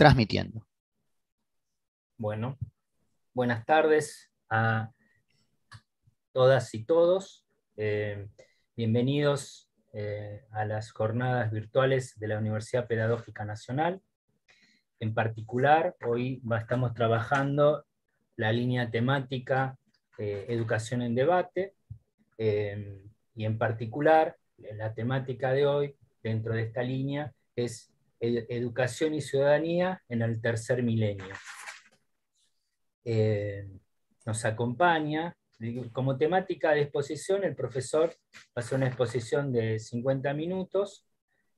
transmitiendo. Bueno, buenas tardes a todas y todos. Eh, bienvenidos eh, a las jornadas virtuales de la Universidad Pedagógica Nacional. En particular, hoy estamos trabajando la línea temática eh, Educación en Debate y en particular la temática de hoy dentro de esta línea es Educación y Ciudadanía en el Tercer Milenio. Eh, nos acompaña como temática de exposición, el profesor hace una exposición de 50 minutos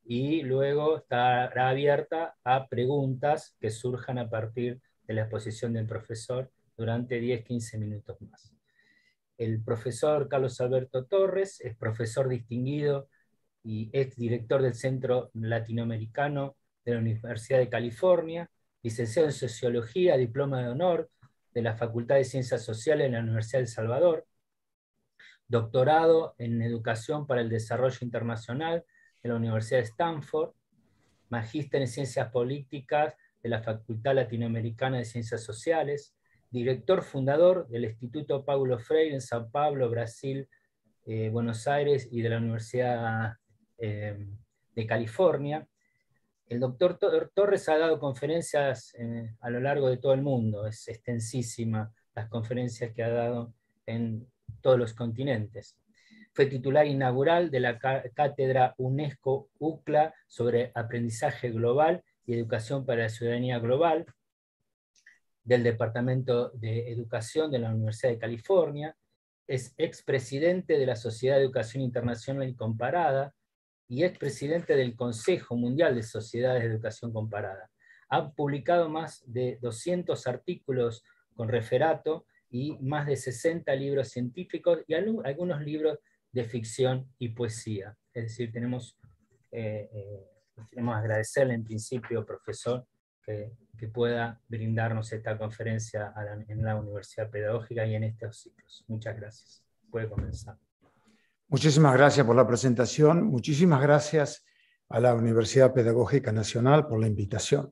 y luego estará abierta a preguntas que surjan a partir de la exposición del profesor durante 10-15 minutos más. El profesor Carlos Alberto Torres es profesor distinguido y director del Centro Latinoamericano de la Universidad de California, licenciado en Sociología, diploma de honor de la Facultad de Ciencias Sociales de la Universidad de El Salvador, doctorado en Educación para el Desarrollo Internacional de la Universidad de Stanford, magíster en Ciencias Políticas de la Facultad Latinoamericana de Ciencias Sociales, director fundador del Instituto Paulo Freire en San Pablo, Brasil, eh, Buenos Aires y de la Universidad eh, de California. El doctor Torres ha dado conferencias eh, a lo largo de todo el mundo, es extensísima las conferencias que ha dado en todos los continentes. Fue titular inaugural de la cátedra UNESCO UCLA sobre aprendizaje global y educación para la ciudadanía global del Departamento de Educación de la Universidad de California. Es expresidente de la Sociedad de Educación Internacional y Comparada, y es presidente del Consejo Mundial de Sociedades de Educación Comparada. Ha publicado más de 200 artículos con referato y más de 60 libros científicos y algunos libros de ficción y poesía. Es decir, tenemos, eh, eh, que agradecerle en principio, profesor, que, que pueda brindarnos esta conferencia en la Universidad Pedagógica y en estos ciclos. Muchas gracias. Puede comenzar. Muchísimas gracias por la presentación. Muchísimas gracias a la Universidad Pedagógica Nacional por la invitación.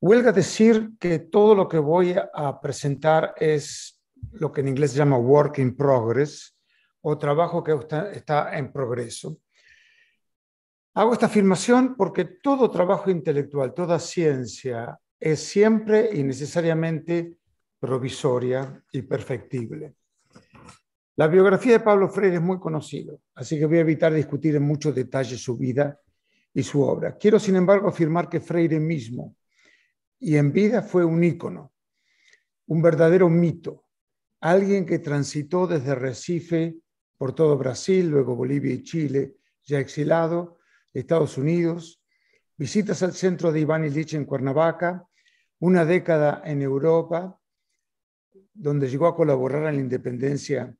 Huelga decir que todo lo que voy a presentar es lo que en inglés se llama work in progress o trabajo que está en progreso. Hago esta afirmación porque todo trabajo intelectual, toda ciencia es siempre y necesariamente provisoria y perfectible. La biografía de Pablo Freire es muy conocida, así que voy a evitar discutir en muchos detalles su vida y su obra. Quiero, sin embargo, afirmar que Freire mismo y en vida fue un ícono, un verdadero mito, alguien que transitó desde Recife por todo Brasil, luego Bolivia y Chile, ya exilado, Estados Unidos, visitas al centro de Iván en Cuernavaca, una década en Europa, donde llegó a colaborar en la independencia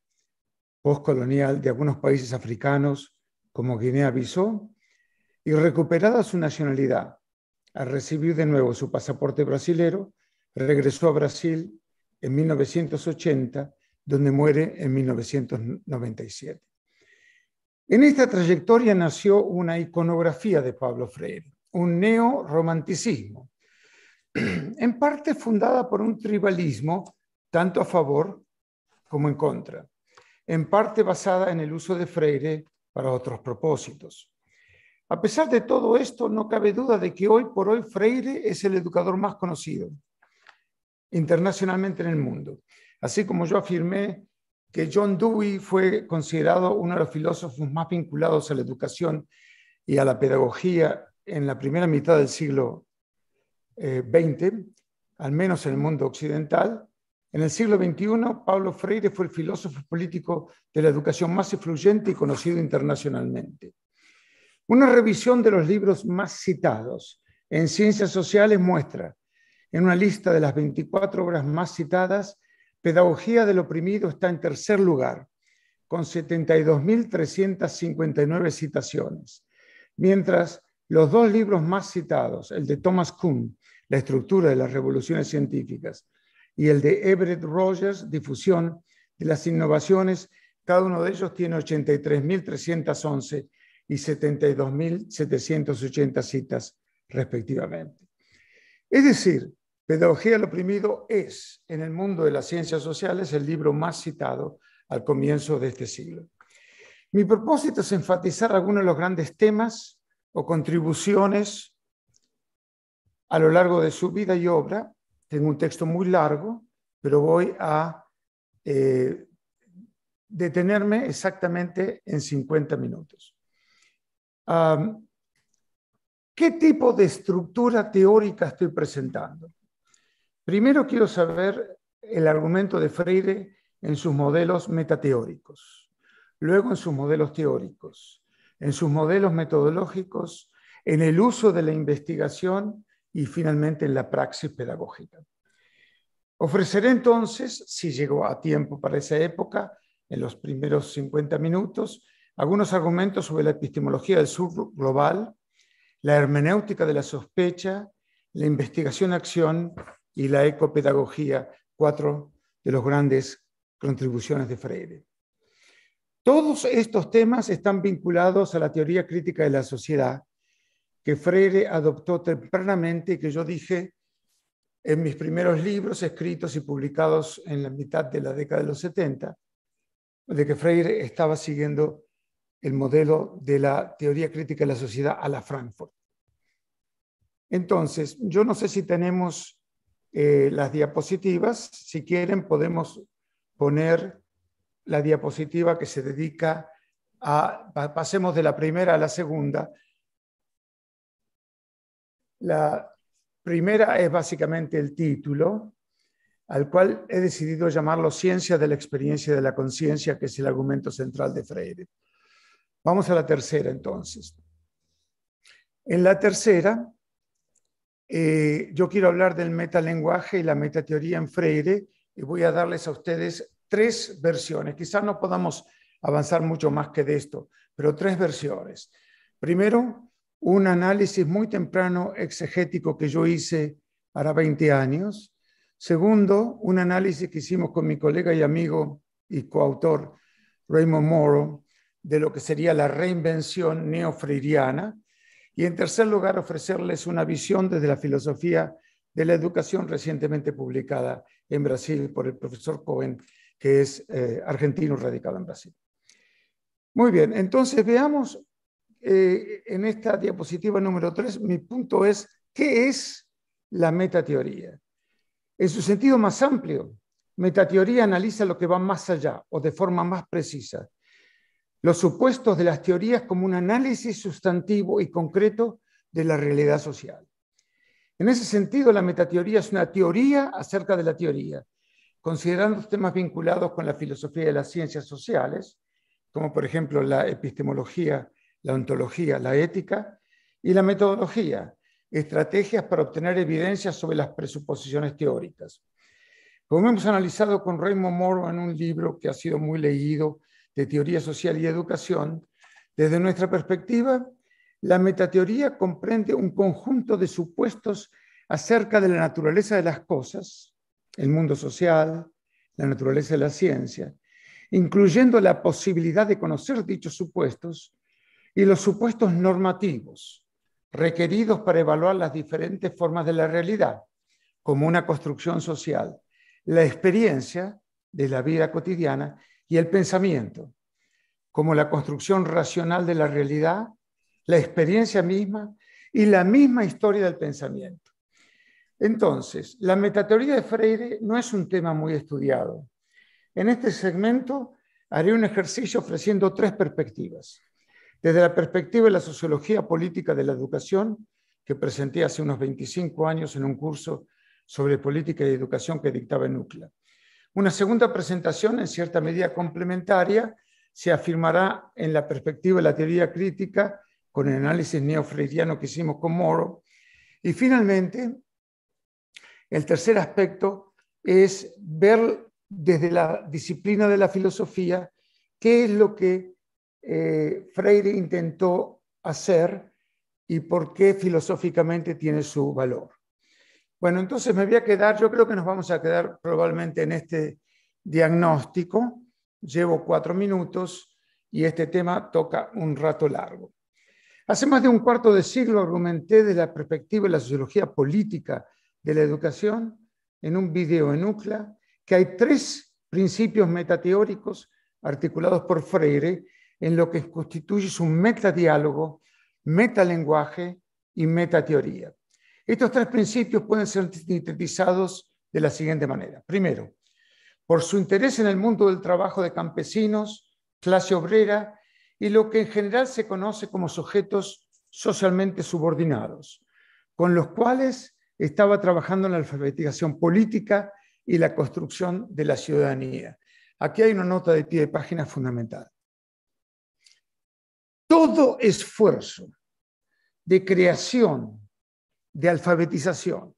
postcolonial de algunos países africanos como Guinea-Bissau y recuperada su nacionalidad. Al recibir de nuevo su pasaporte brasilero, regresó a Brasil en 1980, donde muere en 1997. En esta trayectoria nació una iconografía de Pablo Freire, un neorromanticismo, en parte fundada por un tribalismo tanto a favor como en contra en parte basada en el uso de Freire para otros propósitos. A pesar de todo esto, no cabe duda de que hoy por hoy Freire es el educador más conocido internacionalmente en el mundo. Así como yo afirmé que John Dewey fue considerado uno de los filósofos más vinculados a la educación y a la pedagogía en la primera mitad del siglo XX, eh, al menos en el mundo occidental, en el siglo XXI, Pablo Freire fue el filósofo político de la educación más influyente y conocido internacionalmente. Una revisión de los libros más citados en ciencias sociales muestra, en una lista de las 24 obras más citadas, Pedagogía del Oprimido está en tercer lugar, con 72.359 citaciones, mientras los dos libros más citados, el de Thomas Kuhn, La estructura de las revoluciones científicas, y el de Everett Rogers, difusión de las innovaciones. Cada uno de ellos tiene 83.311 y 72.780 citas respectivamente. Es decir, Pedagogía al oprimido es, en el mundo de las ciencias sociales, el libro más citado al comienzo de este siglo. Mi propósito es enfatizar algunos de los grandes temas o contribuciones a lo largo de su vida y obra tengo un texto muy largo, pero voy a eh, detenerme exactamente en 50 minutos. ¿Qué tipo de estructura teórica estoy presentando? Primero quiero saber el argumento de Freire en sus modelos metateóricos, luego en sus modelos teóricos, en sus modelos metodológicos, en el uso de la investigación y finalmente en la praxis pedagógica. Ofreceré entonces, si llegó a tiempo para esa época, en los primeros 50 minutos, algunos argumentos sobre la epistemología del sur global, la hermenéutica de la sospecha, la investigación-acción y la ecopedagogía, cuatro de los grandes contribuciones de Freire. Todos estos temas están vinculados a la teoría crítica de la sociedad que Freire adoptó tempranamente y que yo dije en mis primeros libros escritos y publicados en la mitad de la década de los 70, de que Freire estaba siguiendo el modelo de la teoría crítica de la sociedad a la Frankfurt. Entonces, yo no sé si tenemos eh, las diapositivas. Si quieren, podemos poner la diapositiva que se dedica a, pasemos de la primera a la segunda, la primera es básicamente el título, al cual he decidido llamarlo Ciencia de la Experiencia de la Conciencia, que es el argumento central de Freire. Vamos a la tercera entonces. En la tercera, eh, yo quiero hablar del metalenguaje y la metateoría en Freire y voy a darles a ustedes tres versiones. Quizás no podamos avanzar mucho más que de esto, pero tres versiones. Primero, un análisis muy temprano exegético que yo hice para 20 años. Segundo, un análisis que hicimos con mi colega y amigo y coautor Raymond Morrow de lo que sería la reinvención neofreiriana. Y en tercer lugar, ofrecerles una visión desde la filosofía de la educación recientemente publicada en Brasil por el profesor Cohen, que es eh, argentino radicado en Brasil. Muy bien, entonces veamos eh, en esta diapositiva número 3, mi punto es, ¿qué es la metateoría? En su sentido más amplio, metateoría analiza lo que va más allá o de forma más precisa. Los supuestos de las teorías como un análisis sustantivo y concreto de la realidad social. En ese sentido, la metateoría es una teoría acerca de la teoría, considerando temas vinculados con la filosofía de las ciencias sociales, como por ejemplo la epistemología la ontología, la ética y la metodología, estrategias para obtener evidencias sobre las presuposiciones teóricas. Como hemos analizado con Raymond Moro en un libro que ha sido muy leído de teoría social y educación, desde nuestra perspectiva, la metateoría comprende un conjunto de supuestos acerca de la naturaleza de las cosas, el mundo social, la naturaleza de la ciencia, incluyendo la posibilidad de conocer dichos supuestos y los supuestos normativos requeridos para evaluar las diferentes formas de la realidad como una construcción social, la experiencia de la vida cotidiana y el pensamiento como la construcción racional de la realidad, la experiencia misma y la misma historia del pensamiento. Entonces, la metateoría de Freire no es un tema muy estudiado. En este segmento haré un ejercicio ofreciendo tres perspectivas. Desde la perspectiva de la sociología política de la educación, que presenté hace unos 25 años en un curso sobre política y educación que dictaba NUCLA. Una segunda presentación, en cierta medida complementaria, se afirmará en la perspectiva de la teoría crítica con el análisis neofreidiano que hicimos con Moro. Y finalmente, el tercer aspecto es ver desde la disciplina de la filosofía qué es lo que eh, Freire intentó hacer y por qué filosóficamente tiene su valor. Bueno, entonces me voy a quedar, yo creo que nos vamos a quedar probablemente en este diagnóstico. Llevo cuatro minutos y este tema toca un rato largo. Hace más de un cuarto de siglo argumenté desde la perspectiva de la sociología política de la educación en un video en UCLA que hay tres principios metateóricos articulados por Freire en lo que constituye su metadiálogo, metalenguaje y metateoría. Estos tres principios pueden ser sintetizados de la siguiente manera. Primero, por su interés en el mundo del trabajo de campesinos, clase obrera y lo que en general se conoce como sujetos socialmente subordinados, con los cuales estaba trabajando en la alfabetización política y la construcción de la ciudadanía. Aquí hay una nota de pie de página fundamental todo esfuerzo de creación, de alfabetización,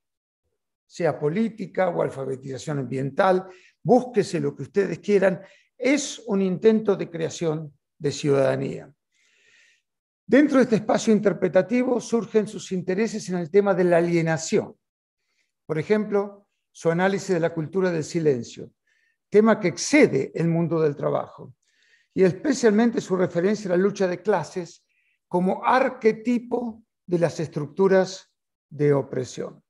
sea política o alfabetización ambiental, búsquese lo que ustedes quieran, es un intento de creación de ciudadanía. Dentro de este espacio interpretativo surgen sus intereses en el tema de la alienación. Por ejemplo, su análisis de la cultura del silencio, tema que excede el mundo del trabajo y especialmente su referencia a la lucha de clases como arquetipo de las estructuras de opresión.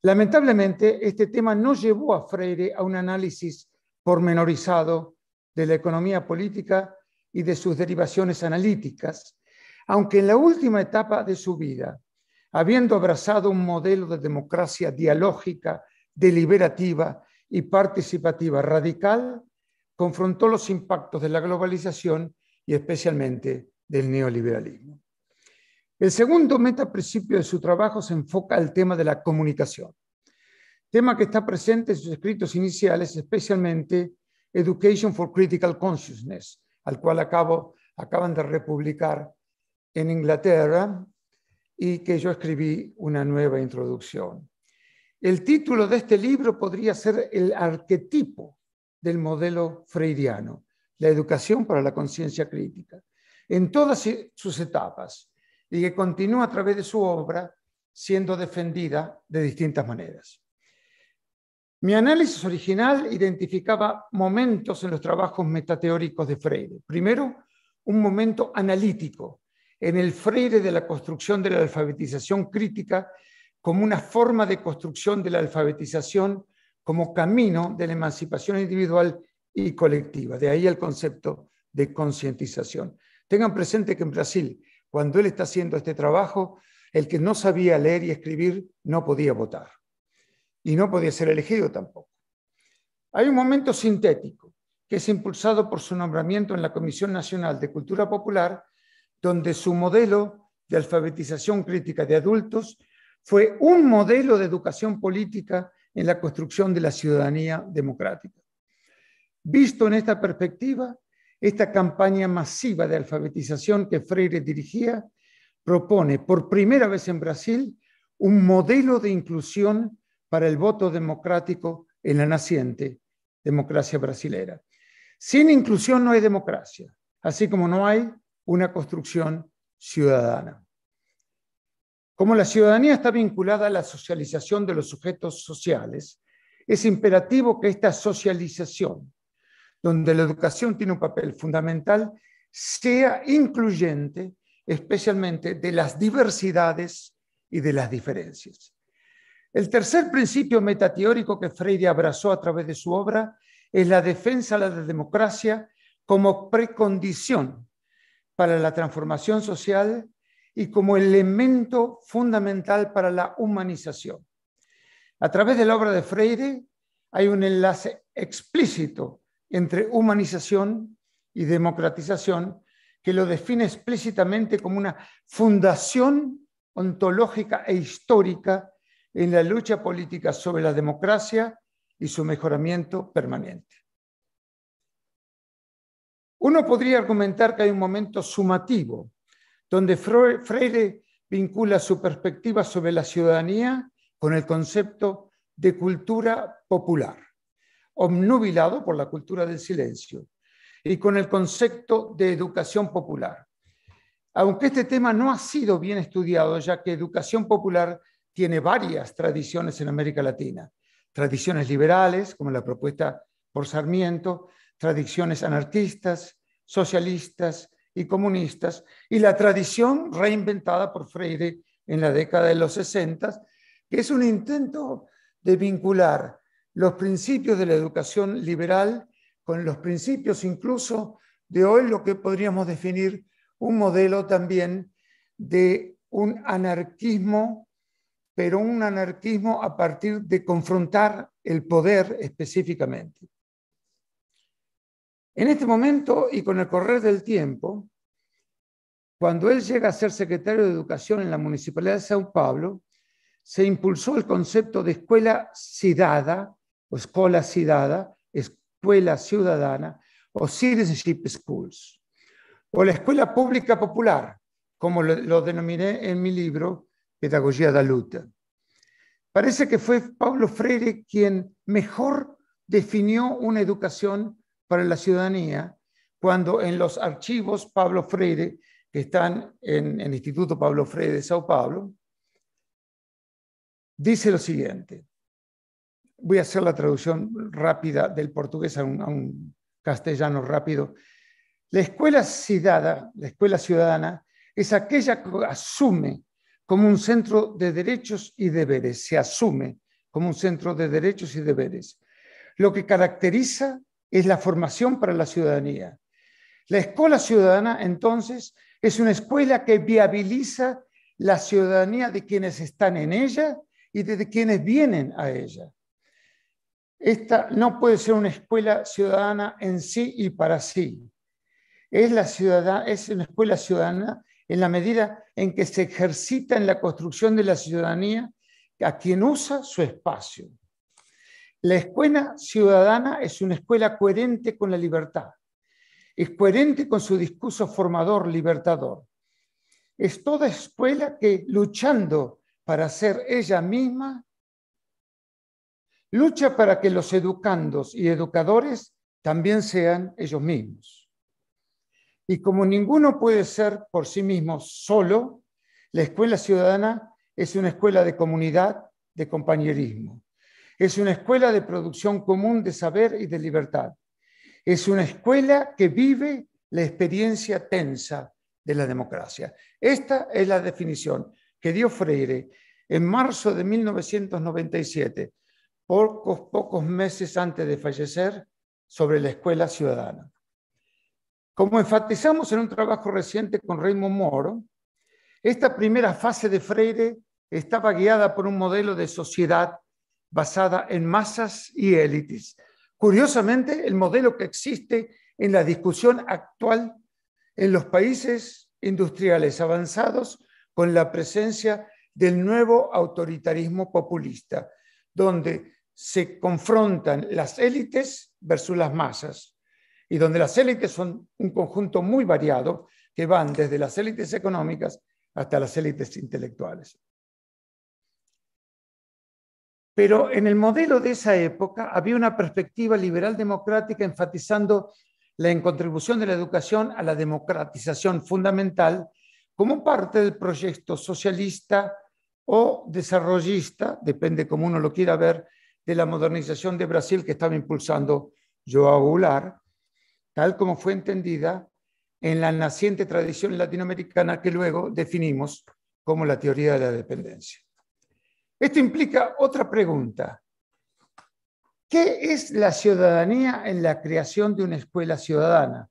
Lamentablemente, este tema no llevó a Freire a un análisis pormenorizado de la economía política y de sus derivaciones analíticas, aunque en la última etapa de su vida, habiendo abrazado un modelo de democracia dialógica, deliberativa y participativa radical, confrontó los impactos de la globalización y especialmente del neoliberalismo. El segundo metaprincipio de su trabajo se enfoca al tema de la comunicación, tema que está presente en sus escritos iniciales, especialmente Education for Critical Consciousness, al cual acabo, acaban de republicar en Inglaterra y que yo escribí una nueva introducción. El título de este libro podría ser El arquetipo del modelo freiriano, la educación para la conciencia crítica, en todas e-, sus etapas, y que continúa a través de su obra siendo defendida de distintas maneras. Mi análisis original identificaba momentos en los trabajos metateóricos de Freire. Primero, un momento analítico, en el Freire de la construcción de la alfabetización crítica como una forma de construcción de la alfabetización como camino de la emancipación individual y colectiva. De ahí el concepto de concientización. Tengan presente que en Brasil, cuando él está haciendo este trabajo, el que no sabía leer y escribir no podía votar y no podía ser elegido tampoco. Hay un momento sintético que es impulsado por su nombramiento en la Comisión Nacional de Cultura Popular, donde su modelo de alfabetización crítica de adultos fue un modelo de educación política en la construcción de la ciudadanía democrática. Visto en esta perspectiva, esta campaña masiva de alfabetización que Freire dirigía propone por primera vez en Brasil un modelo de inclusión para el voto democrático en la naciente democracia brasilera. Sin inclusión no hay democracia, así como no hay una construcción ciudadana. Como la ciudadanía está vinculada a la socialización de los sujetos sociales, es imperativo que esta socialización, donde la educación tiene un papel fundamental, sea incluyente especialmente de las diversidades y de las diferencias. El tercer principio metateórico que Freire abrazó a través de su obra es la defensa de la democracia como precondición para la transformación social y como elemento fundamental para la humanización. A través de la obra de Freire hay un enlace explícito entre humanización y democratización que lo define explícitamente como una fundación ontológica e histórica en la lucha política sobre la democracia y su mejoramiento permanente. Uno podría argumentar que hay un momento sumativo donde Freire vincula su perspectiva sobre la ciudadanía con el concepto de cultura popular, obnubilado por la cultura del silencio, y con el concepto de educación popular. Aunque este tema no ha sido bien estudiado, ya que educación popular tiene varias tradiciones en América Latina, tradiciones liberales, como la propuesta por Sarmiento, tradiciones anarquistas, socialistas, y comunistas, y la tradición reinventada por Freire en la década de los 60, que es un intento de vincular los principios de la educación liberal con los principios incluso de hoy lo que podríamos definir un modelo también de un anarquismo, pero un anarquismo a partir de confrontar el poder específicamente. En este momento y con el correr del tiempo, cuando él llega a ser secretario de Educación en la Municipalidad de Sao Paulo, se impulsó el concepto de escuela cidada, o escuela cidada, escuela ciudadana, o citizenship schools, o la escuela pública popular, como lo, denominé en mi libro, Pedagogía la Luta. Parece que fue Pablo Freire quien mejor definió una educación para la ciudadanía, cuando en los archivos Pablo Freire, que están en, el Instituto Pablo Freire de Sao Paulo, dice lo siguiente. Voy a hacer la traducción rápida del portugués a un, castellano rápido. La escuela ciudadana, la escuela ciudadana es aquella que asume como un centro de derechos y deberes, se asume como un centro de derechos y deberes, lo que caracteriza es la formación para la ciudadanía. La escuela ciudadana, entonces, es una escuela que viabiliza la ciudadanía de quienes están en ella y de quienes vienen a ella. Esta no puede ser una escuela ciudadana en sí y para sí. Es, la es una escuela ciudadana en la medida en que se ejercita en la construcción de la ciudadanía a quien usa su espacio. La escuela ciudadana es una escuela coherente con la libertad, es coherente con su discurso formador libertador. Es toda escuela que luchando para ser ella misma, lucha para que los educandos y educadores también sean ellos mismos. Y como ninguno puede ser por sí mismo solo, la escuela ciudadana es una escuela de comunidad, de compañerismo es una escuela de producción común de saber y de libertad. Es una escuela que vive la experiencia tensa de la democracia. Esta es la definición que dio Freire en marzo de 1997, pocos, pocos meses antes de fallecer, sobre la escuela ciudadana. Como enfatizamos en un trabajo reciente con Raymond Moro, esta primera fase de Freire estaba guiada por un modelo de sociedad basada en masas y élites. Curiosamente, el modelo que existe en la discusión actual en los países industriales avanzados con la presencia del nuevo autoritarismo populista, donde se confrontan las élites versus las masas, y donde las élites son un conjunto muy variado que van desde las élites económicas hasta las élites intelectuales. Pero en el modelo de esa época había una perspectiva liberal democrática enfatizando la contribución de la educación a la democratización fundamental como parte del proyecto socialista o desarrollista, depende como uno lo quiera ver, de la modernización de Brasil que estaba impulsando Joao Goulart, tal como fue entendida en la naciente tradición latinoamericana que luego definimos como la teoría de la dependencia. Esto implica otra pregunta. ¿Qué es la ciudadanía en la creación de una escuela ciudadana?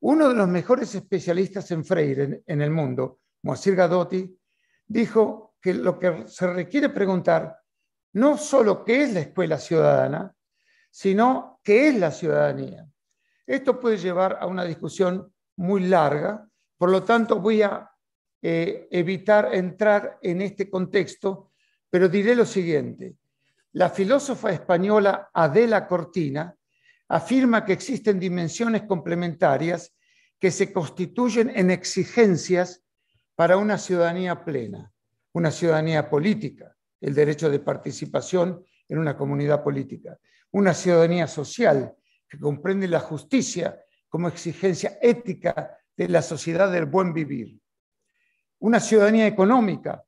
Uno de los mejores especialistas en Freire en el mundo, Moacir Gadotti, dijo que lo que se requiere preguntar no solo qué es la escuela ciudadana, sino qué es la ciudadanía. Esto puede llevar a una discusión muy larga, por lo tanto voy a eh, evitar entrar en este contexto pero diré lo siguiente. La filósofa española Adela Cortina afirma que existen dimensiones complementarias que se constituyen en exigencias para una ciudadanía plena, una ciudadanía política, el derecho de participación en una comunidad política, una ciudadanía social que comprende la justicia como exigencia ética de la sociedad del buen vivir, una ciudadanía económica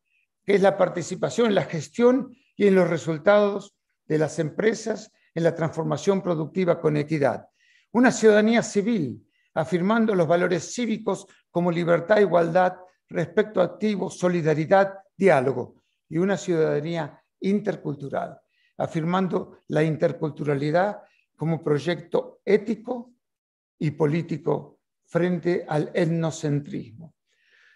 que es la participación en la gestión y en los resultados de las empresas en la transformación productiva con equidad. Una ciudadanía civil, afirmando los valores cívicos como libertad, igualdad, respeto activo, solidaridad, diálogo. Y una ciudadanía intercultural, afirmando la interculturalidad como proyecto ético y político frente al etnocentrismo.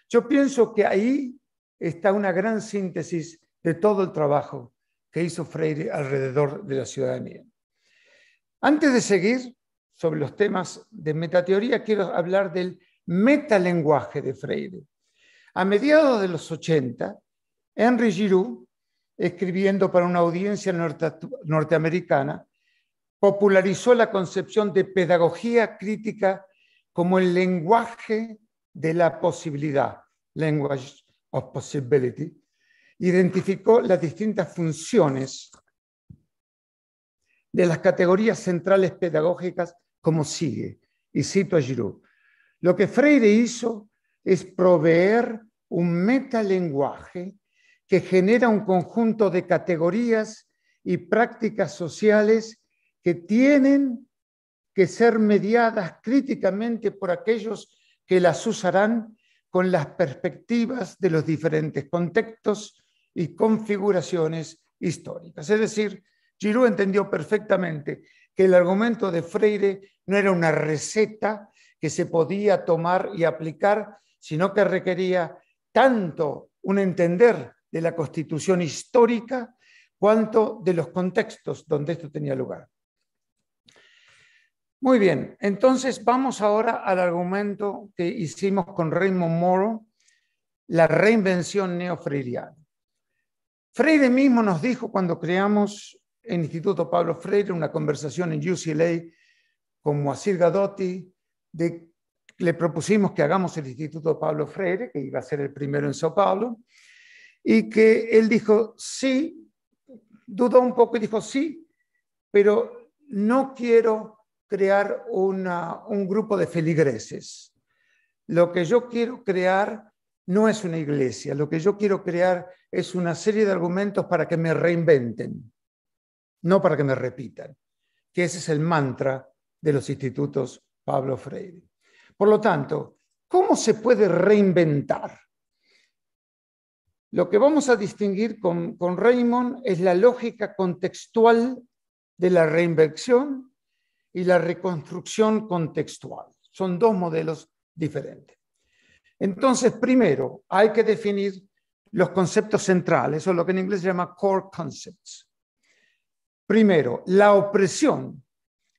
Yo pienso que ahí está una gran síntesis de todo el trabajo que hizo Freire alrededor de la ciudadanía. Antes de seguir sobre los temas de metateoría, quiero hablar del metalenguaje de Freire. A mediados de los 80, Henry Giroux, escribiendo para una audiencia norteamericana, popularizó la concepción de pedagogía crítica como el lenguaje de la posibilidad, of Possibility, identificó las distintas funciones de las categorías centrales pedagógicas como sigue, y cito a Giroud. Lo que Freire hizo es proveer un metalenguaje que genera un conjunto de categorías y prácticas sociales que tienen que ser mediadas críticamente por aquellos que las usarán con las perspectivas de los diferentes contextos y configuraciones históricas. Es decir, Giroux entendió perfectamente que el argumento de Freire no era una receta que se podía tomar y aplicar, sino que requería tanto un entender de la constitución histórica cuanto de los contextos donde esto tenía lugar. Muy bien, entonces vamos ahora al argumento que hicimos con Raymond Morrow, la reinvención neofreiriana. Freire mismo nos dijo cuando creamos el Instituto Pablo Freire una conversación en UCLA con Moacir Gadotti, de, le propusimos que hagamos el Instituto Pablo Freire, que iba a ser el primero en Sao Paulo, y que él dijo sí, dudó un poco y dijo sí, pero no quiero crear un grupo de feligreses. Lo que yo quiero crear no es una iglesia, lo que yo quiero crear es una serie de argumentos para que me reinventen, no para que me repitan, que ese es el mantra de los institutos Pablo Freire. Por lo tanto, ¿cómo se puede reinventar? Lo que vamos a distinguir con, con Raymond es la lógica contextual de la reinvención y la reconstrucción contextual. Son dos modelos diferentes. Entonces, primero, hay que definir los conceptos centrales, o lo que en inglés se llama core concepts. Primero, la opresión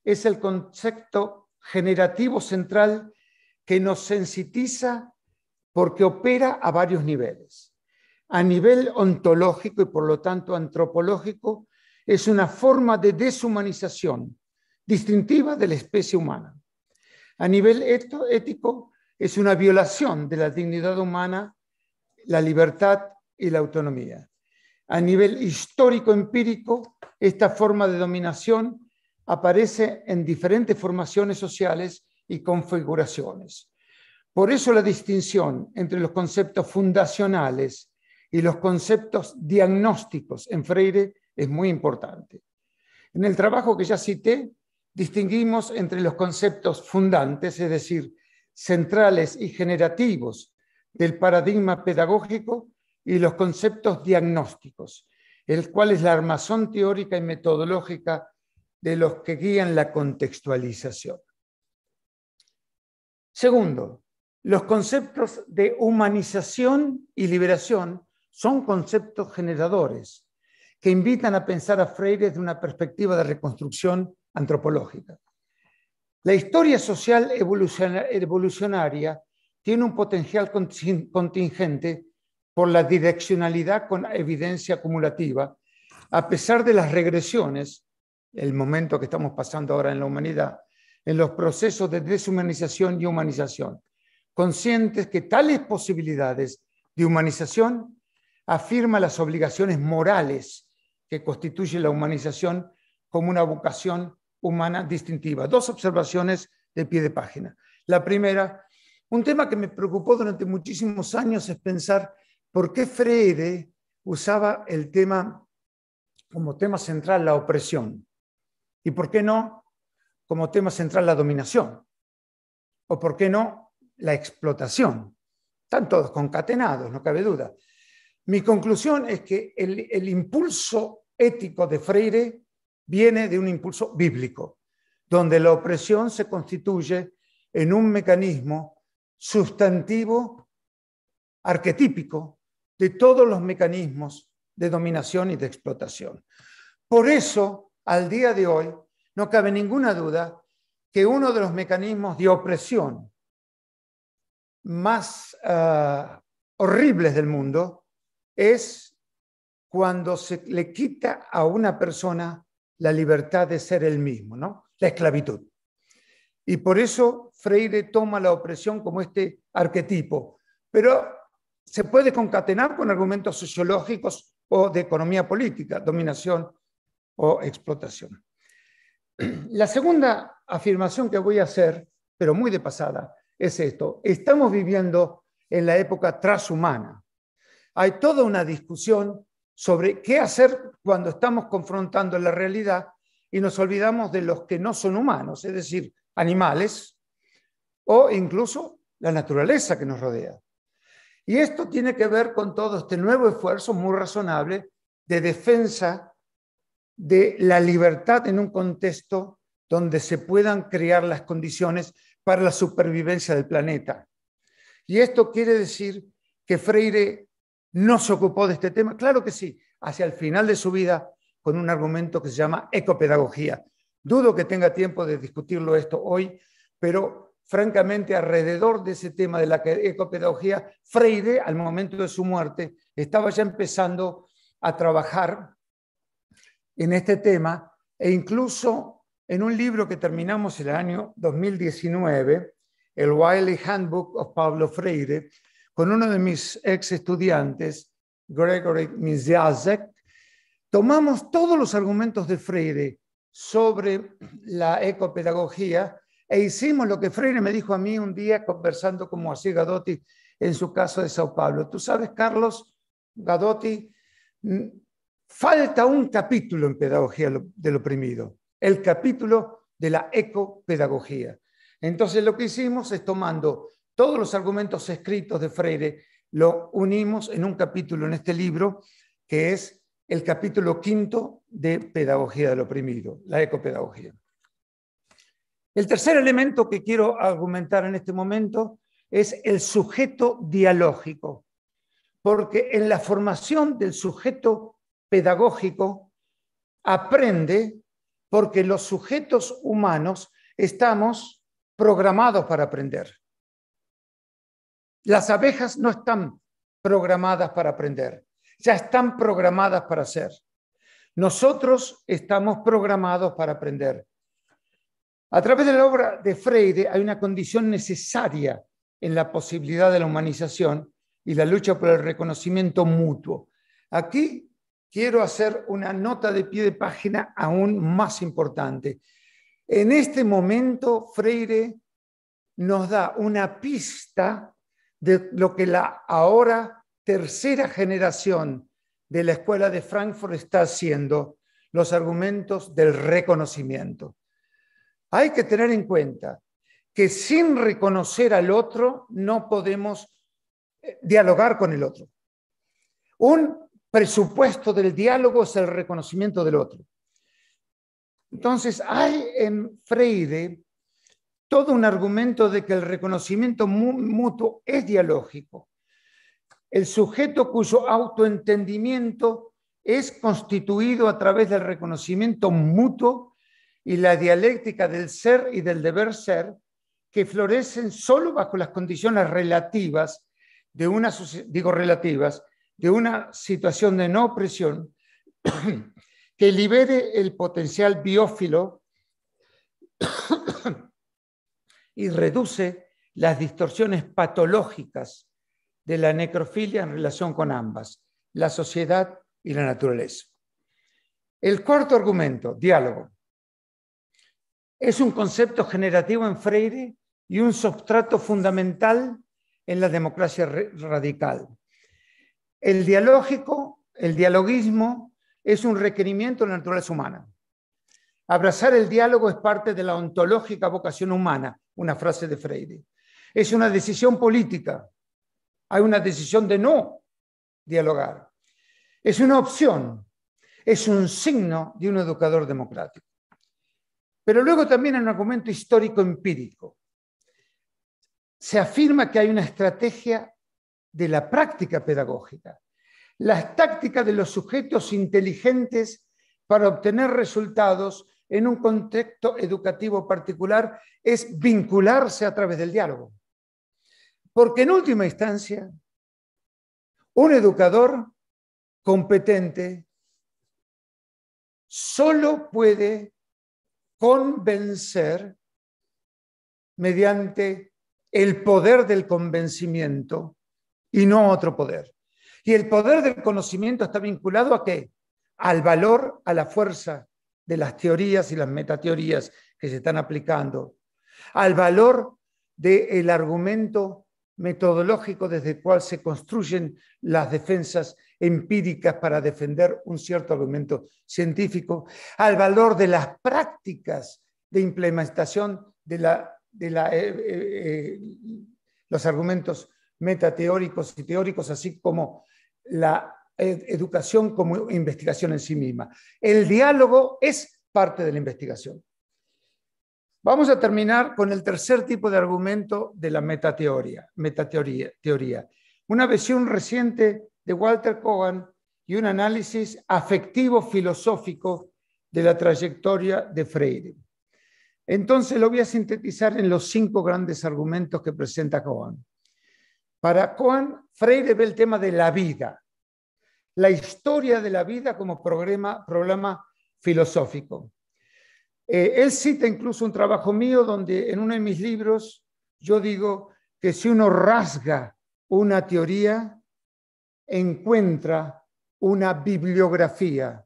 es el concepto generativo central que nos sensitiza porque opera a varios niveles. A nivel ontológico y por lo tanto antropológico, es una forma de deshumanización distintiva de la especie humana. A nivel ético, es una violación de la dignidad humana, la libertad y la autonomía. A nivel histórico-empírico, esta forma de dominación aparece en diferentes formaciones sociales y configuraciones. Por eso la distinción entre los conceptos fundacionales y los conceptos diagnósticos en Freire es muy importante. En el trabajo que ya cité, distinguimos entre los conceptos fundantes, es decir, centrales y generativos del paradigma pedagógico y los conceptos diagnósticos, el cual es la armazón teórica y metodológica de los que guían la contextualización. Segundo, los conceptos de humanización y liberación son conceptos generadores que invitan a pensar a Freire desde una perspectiva de reconstrucción antropológica. La historia social evolucionaria tiene un potencial contingente por la direccionalidad con evidencia acumulativa, a pesar de las regresiones, el momento que estamos pasando ahora en la humanidad, en los procesos de deshumanización y humanización, conscientes que tales posibilidades de humanización afirman las obligaciones morales que constituye la humanización como una vocación humana distintiva. Dos observaciones de pie de página. La primera, un tema que me preocupó durante muchísimos años es pensar por qué Freire usaba el tema como tema central la opresión y por qué no como tema central la dominación o por qué no la explotación. Están todos concatenados, no cabe duda. Mi conclusión es que el, el impulso ético de Freire viene de un impulso bíblico, donde la opresión se constituye en un mecanismo sustantivo, arquetípico, de todos los mecanismos de dominación y de explotación. Por eso, al día de hoy, no cabe ninguna duda que uno de los mecanismos de opresión más ah, horribles del mundo es cuando se le quita a una persona la libertad de ser el mismo, ¿no? La esclavitud. Y por eso Freire toma la opresión como este arquetipo, pero se puede concatenar con argumentos sociológicos o de economía política, dominación o explotación. La segunda afirmación que voy a hacer, pero muy de pasada, es esto. Estamos viviendo en la época transhumana. Hay toda una discusión sobre qué hacer cuando estamos confrontando la realidad y nos olvidamos de los que no son humanos, es decir, animales o incluso la naturaleza que nos rodea. Y esto tiene que ver con todo este nuevo esfuerzo muy razonable de defensa de la libertad en un contexto donde se puedan crear las condiciones para la supervivencia del planeta. Y esto quiere decir que Freire no se ocupó de este tema? Claro que sí, hacia el final de su vida, con un argumento que se llama ecopedagogía. Dudo que tenga tiempo de discutirlo esto hoy, pero francamente alrededor de ese tema de la ecopedagogía, Freire, al momento de su muerte, estaba ya empezando a trabajar en este tema e incluso en un libro que terminamos el año 2019, el Wiley Handbook of Pablo Freire, con uno de mis ex estudiantes, Gregory Miziazek, tomamos todos los argumentos de Freire sobre la ecopedagogía e hicimos lo que Freire me dijo a mí un día conversando como así Gadotti en su caso de Sao Paulo. Tú sabes, Carlos Gadotti, mm, falta un capítulo en pedagogía del oprimido, el capítulo de la ecopedagogía. Entonces lo que hicimos es tomando todos los argumentos escritos de Freire lo unimos en un capítulo en este libro, que es el capítulo quinto de Pedagogía del Oprimido, la ecopedagogía. El tercer elemento que quiero argumentar en este momento es el sujeto dialógico, porque en la formación del sujeto pedagógico aprende porque los sujetos humanos estamos programados para aprender. Las abejas no están programadas para aprender, ya están programadas para ser. Nosotros estamos programados para aprender. A través de la obra de Freire hay una condición necesaria en la posibilidad de la humanización y la lucha por el reconocimiento mutuo. Aquí quiero hacer una nota de pie de página aún más importante. En este momento, Freire nos da una pista de lo que la ahora tercera generación de la escuela de Frankfurt está haciendo, los argumentos del reconocimiento. Hay que tener en cuenta que sin reconocer al otro no podemos eh, dialogar con el otro. Un presupuesto del diálogo es el reconocimiento del otro. Entonces, hay en Freire todo un argumento de que el reconocimiento mutuo es dialógico. El sujeto cuyo autoentendimiento es constituido a través del reconocimiento mutuo y la dialéctica del ser y del deber ser, que florecen solo bajo las condiciones relativas de una, digo relativas, de una situación de no opresión que libere el potencial biófilo y reduce las distorsiones patológicas de la necrofilia en relación con ambas, la sociedad y la naturaleza. El cuarto argumento, diálogo, es un concepto generativo en Freire y un substrato fundamental en la democracia radical. El dialógico, el dialoguismo, es un requerimiento de la naturaleza humana. Abrazar el diálogo es parte de la ontológica vocación humana, una frase de Freire. Es una decisión política. Hay una decisión de no dialogar. Es una opción. Es un signo de un educador democrático. Pero luego también en un argumento histórico empírico. Se afirma que hay una estrategia de la práctica pedagógica, las táctica de los sujetos inteligentes para obtener resultados en un contexto educativo particular es vincularse a través del diálogo. Porque en última instancia, un educador competente solo puede convencer mediante el poder del convencimiento y no otro poder. Y el poder del conocimiento está vinculado a qué? Al valor, a la fuerza, de las teorías y las metateorías que se están aplicando, al valor del argumento metodológico desde el cual se construyen las defensas empíricas para defender un cierto argumento científico, al valor de las prácticas de implementación de, la, de la, eh, eh, eh, los argumentos metateóricos y teóricos, así como la educación como investigación en sí misma. El diálogo es parte de la investigación. Vamos a terminar con el tercer tipo de argumento de la metateoría. teoría. Una versión reciente de Walter Cohen y un análisis afectivo filosófico de la trayectoria de Freire. Entonces lo voy a sintetizar en los cinco grandes argumentos que presenta Cohen. Para Cohen, Freire ve el tema de la vida la historia de la vida como problema, filosófico. Eh, él cita incluso un trabajo mío donde en uno de mis libros yo digo que si uno rasga una teoría, encuentra una bibliografía.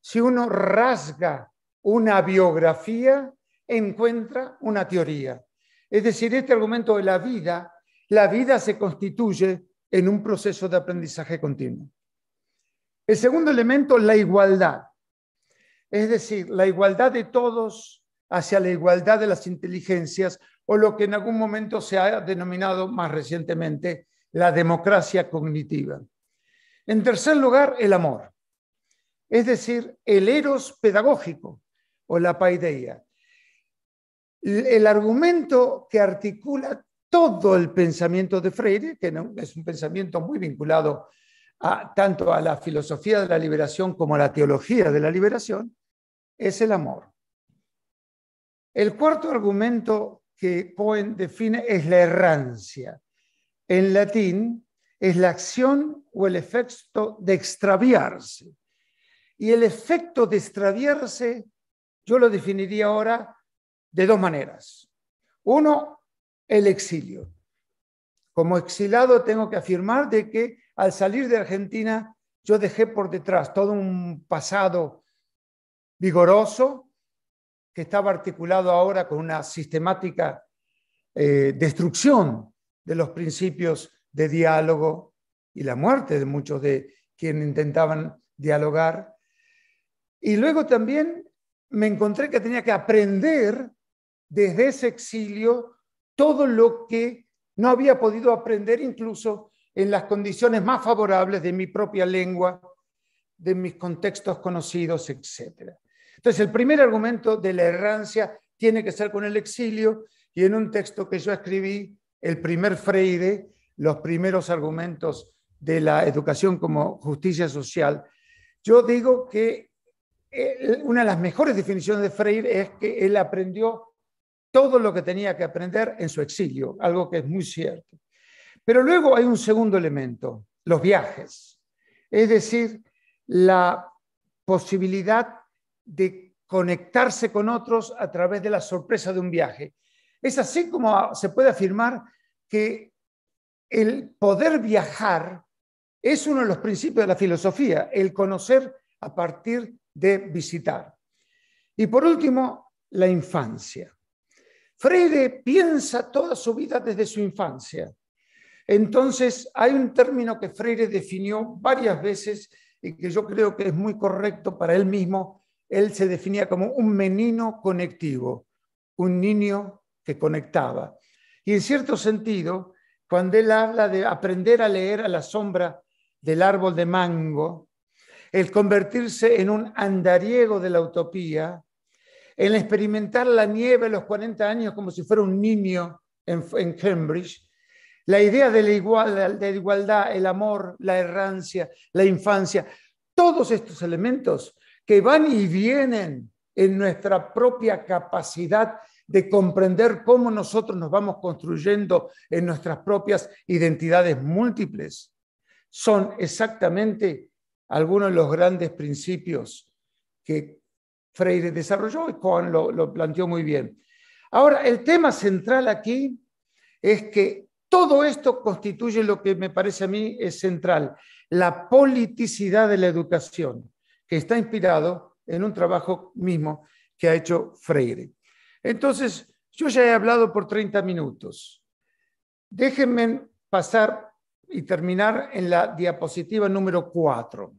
Si uno rasga una biografía, encuentra una teoría. Es decir, este argumento de la vida, la vida se constituye en un proceso de aprendizaje continuo. El segundo elemento, la igualdad. Es decir, la igualdad de todos hacia la igualdad de las inteligencias o lo que en algún momento se ha denominado más recientemente la democracia cognitiva. En tercer lugar, el amor, es decir, el eros pedagógico o la paideia. El argumento que articula todo el pensamiento de Freire, que es un pensamiento muy vinculado tanto a la filosofía de la liberación como a la teología de la liberación, es el amor. El cuarto argumento que Cohen define es la errancia. En latín es la acción o el efecto de extraviarse. Y el efecto de extraviarse yo lo definiría ahora de dos maneras. Uno, el exilio. Como exilado tengo que afirmar de que al salir de Argentina yo dejé por detrás todo un pasado vigoroso que estaba articulado ahora con una sistemática eh, destrucción de los principios de diálogo y la muerte de muchos de quienes intentaban dialogar. Y luego también me encontré que tenía que aprender desde ese exilio todo lo que no había podido aprender incluso en las condiciones más favorables de mi propia lengua, de mis contextos conocidos, etc. Entonces, el primer argumento de la errancia tiene que ser con el exilio y en un texto que yo escribí, el primer Freire, los primeros argumentos de la educación como justicia social, yo digo que eh, una de las mejores definiciones de Freire es que él aprendió todo lo que tenía que aprender en su exilio, algo que es muy cierto. Pero luego hay un segundo elemento, los viajes, es decir, la posibilidad de conectarse con otros a través de la sorpresa de un viaje. Es así como se puede afirmar que el poder viajar es uno de los principios de la filosofía, el conocer a partir de visitar. Y por último, la infancia. Freire piensa toda su vida desde su infancia. Entonces, hay un término que Freire definió varias veces y que yo creo que es muy correcto para él mismo. Él se definía como un menino conectivo, un niño que conectaba. Y en cierto sentido, cuando él habla de aprender a leer a la sombra del árbol de mango, el convertirse en un andariego de la utopía, en experimentar la nieve a los 40 años como si fuera un niño en, Cambridge, la idea de la, de igualdad, el amor, la errancia, la infancia, todos estos elementos que van y vienen en nuestra propia capacidad de comprender cómo nosotros nos vamos construyendo en nuestras propias identidades múltiples, son exactamente algunos de los grandes principios que Freire desarrolló y Cohen lo, planteó muy bien. Ahora, el tema central aquí es que todo esto constituye lo que me parece a mí es central, la politicidad de la educación, que está inspirado en un trabajo mismo que ha hecho Freire. Entonces, yo ya he hablado por 30 minutos. Déjenme pasar y terminar en la diapositiva número 4.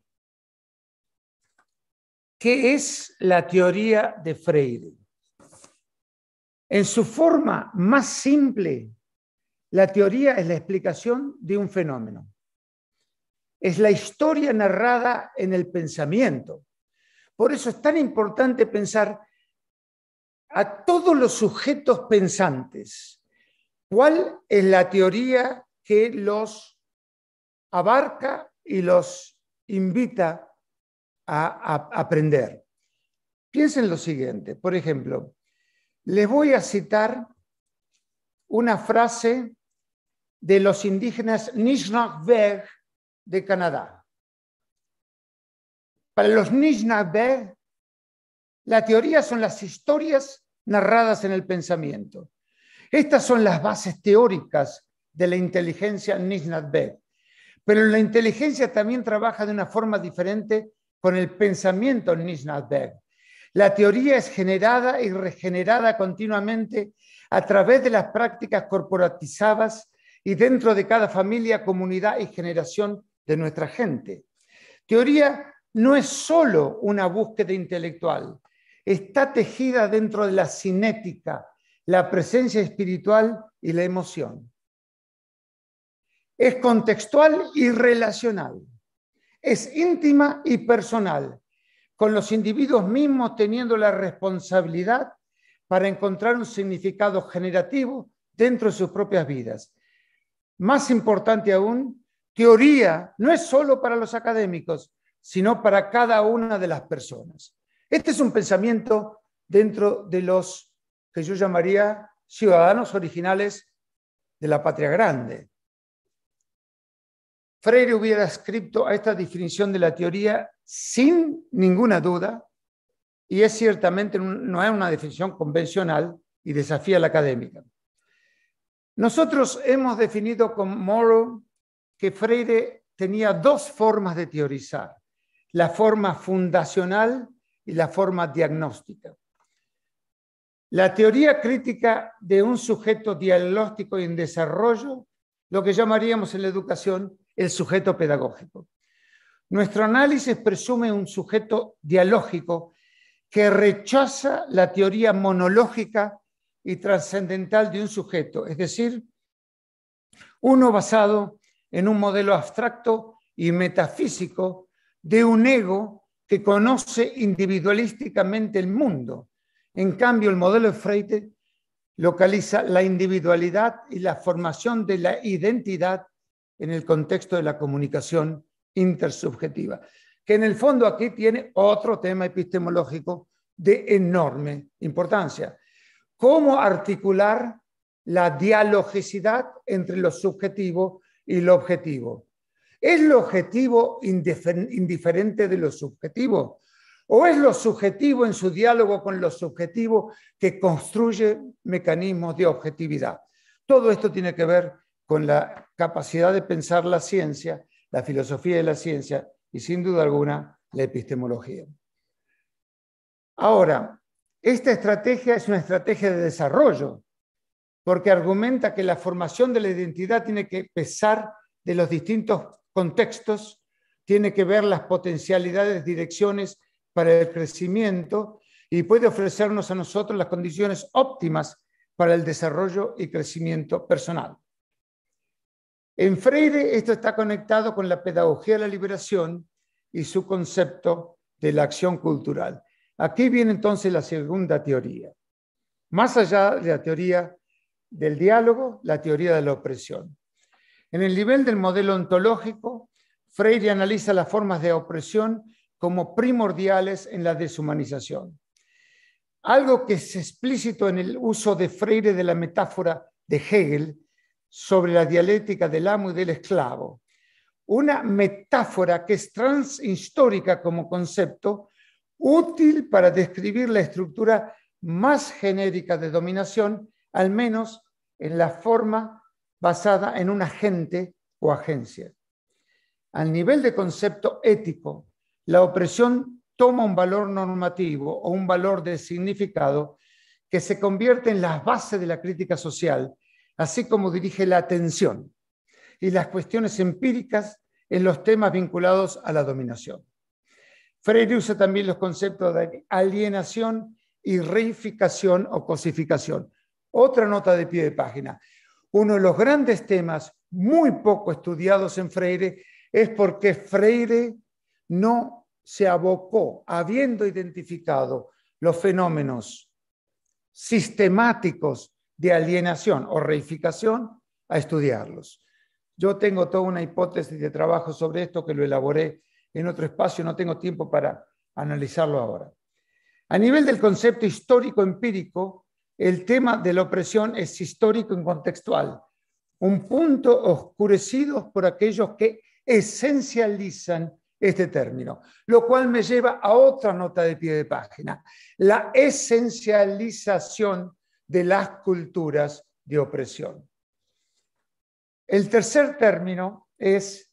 ¿Qué es la teoría de Freire? En su forma más simple, la teoría es la explicación de un fenómeno. Es la historia narrada en el pensamiento. Por eso es tan importante pensar a todos los sujetos pensantes. ¿Cuál es la teoría que los abarca y los invita a, aprender. Piensen lo siguiente, por ejemplo, les voy a citar una frase de los indígenas Nishnaveg de Canadá. Para los Beg, la teoría son las historias narradas en el pensamiento. Estas son las bases teóricas de la inteligencia Nishnaveg. Pero la inteligencia también trabaja de una forma diferente con el pensamiento Nishnadberg. La teoría es generada y regenerada continuamente a través de las prácticas corporatizadas y dentro de cada familia, comunidad y generación de nuestra gente. Teoría no es solo una búsqueda intelectual, está tejida dentro de la cinética, la presencia espiritual y la emoción. Es contextual y relacional es íntima y personal, con los individuos mismos teniendo la responsabilidad para encontrar un significado generativo dentro de sus propias vidas. Más importante aún, teoría no es solo para los académicos, sino para cada una de las personas. Este es un pensamiento dentro de los que yo llamaría ciudadanos originales de la patria grande, Freire hubiera escrito a esta definición de la teoría sin ninguna duda, y es ciertamente no es una definición convencional y desafía a la académica. Nosotros hemos definido con Morrow que Freire tenía dos formas de teorizar, la forma fundacional y la forma diagnóstica. La teoría crítica de un sujeto diagnóstico en desarrollo, lo que llamaríamos en la educación el sujeto pedagógico. Nuestro análisis presume un sujeto dialógico que rechaza la teoría monológica y trascendental de un sujeto, es decir, uno basado en un modelo abstracto y metafísico de un ego que conoce individualísticamente el mundo. En cambio, el modelo de Freite localiza la individualidad y la formación de la identidad en el contexto de la comunicación intersubjetiva, que en el fondo aquí tiene otro tema epistemológico de enorme importancia. ¿Cómo articular la dialogicidad entre lo subjetivo y lo objetivo? ¿Es lo objetivo indiferente de lo subjetivo? ¿O es lo subjetivo en su diálogo con lo subjetivo que construye mecanismos de objetividad? Todo esto tiene que ver con la capacidad de pensar la ciencia, la filosofía de la ciencia y sin duda alguna la epistemología. Ahora, esta estrategia es una estrategia de desarrollo, porque argumenta que la formación de la identidad tiene que pesar de los distintos contextos, tiene que ver las potencialidades, direcciones para el crecimiento y puede ofrecernos a nosotros las condiciones óptimas para el desarrollo y crecimiento personal. En Freire esto está conectado con la pedagogía de la liberación y su concepto de la acción cultural. Aquí viene entonces la segunda teoría. Más allá de la teoría del diálogo, la teoría de la opresión. En el nivel del modelo ontológico, Freire analiza las formas de opresión como primordiales en la deshumanización. Algo que es explícito en el uso de Freire de la metáfora de Hegel sobre la dialéctica del amo y del esclavo, una metáfora que es transhistórica como concepto, útil para describir la estructura más genérica de dominación, al menos en la forma basada en un agente o agencia. Al nivel de concepto ético, la opresión toma un valor normativo o un valor de significado que se convierte en la base de la crítica social así como dirige la atención y las cuestiones empíricas en los temas vinculados a la dominación. Freire usa también los conceptos de alienación y reificación o cosificación. Otra nota de pie de página. Uno de los grandes temas muy poco estudiados en Freire es porque Freire no se abocó, habiendo identificado los fenómenos sistemáticos de alienación o reificación a estudiarlos. Yo tengo toda una hipótesis de trabajo sobre esto que lo elaboré en otro espacio, no tengo tiempo para analizarlo ahora. A nivel del concepto histórico empírico, el tema de la opresión es histórico y contextual, un punto oscurecido por aquellos que esencializan este término, lo cual me lleva a otra nota de pie de página, la esencialización de las culturas de opresión. El tercer término es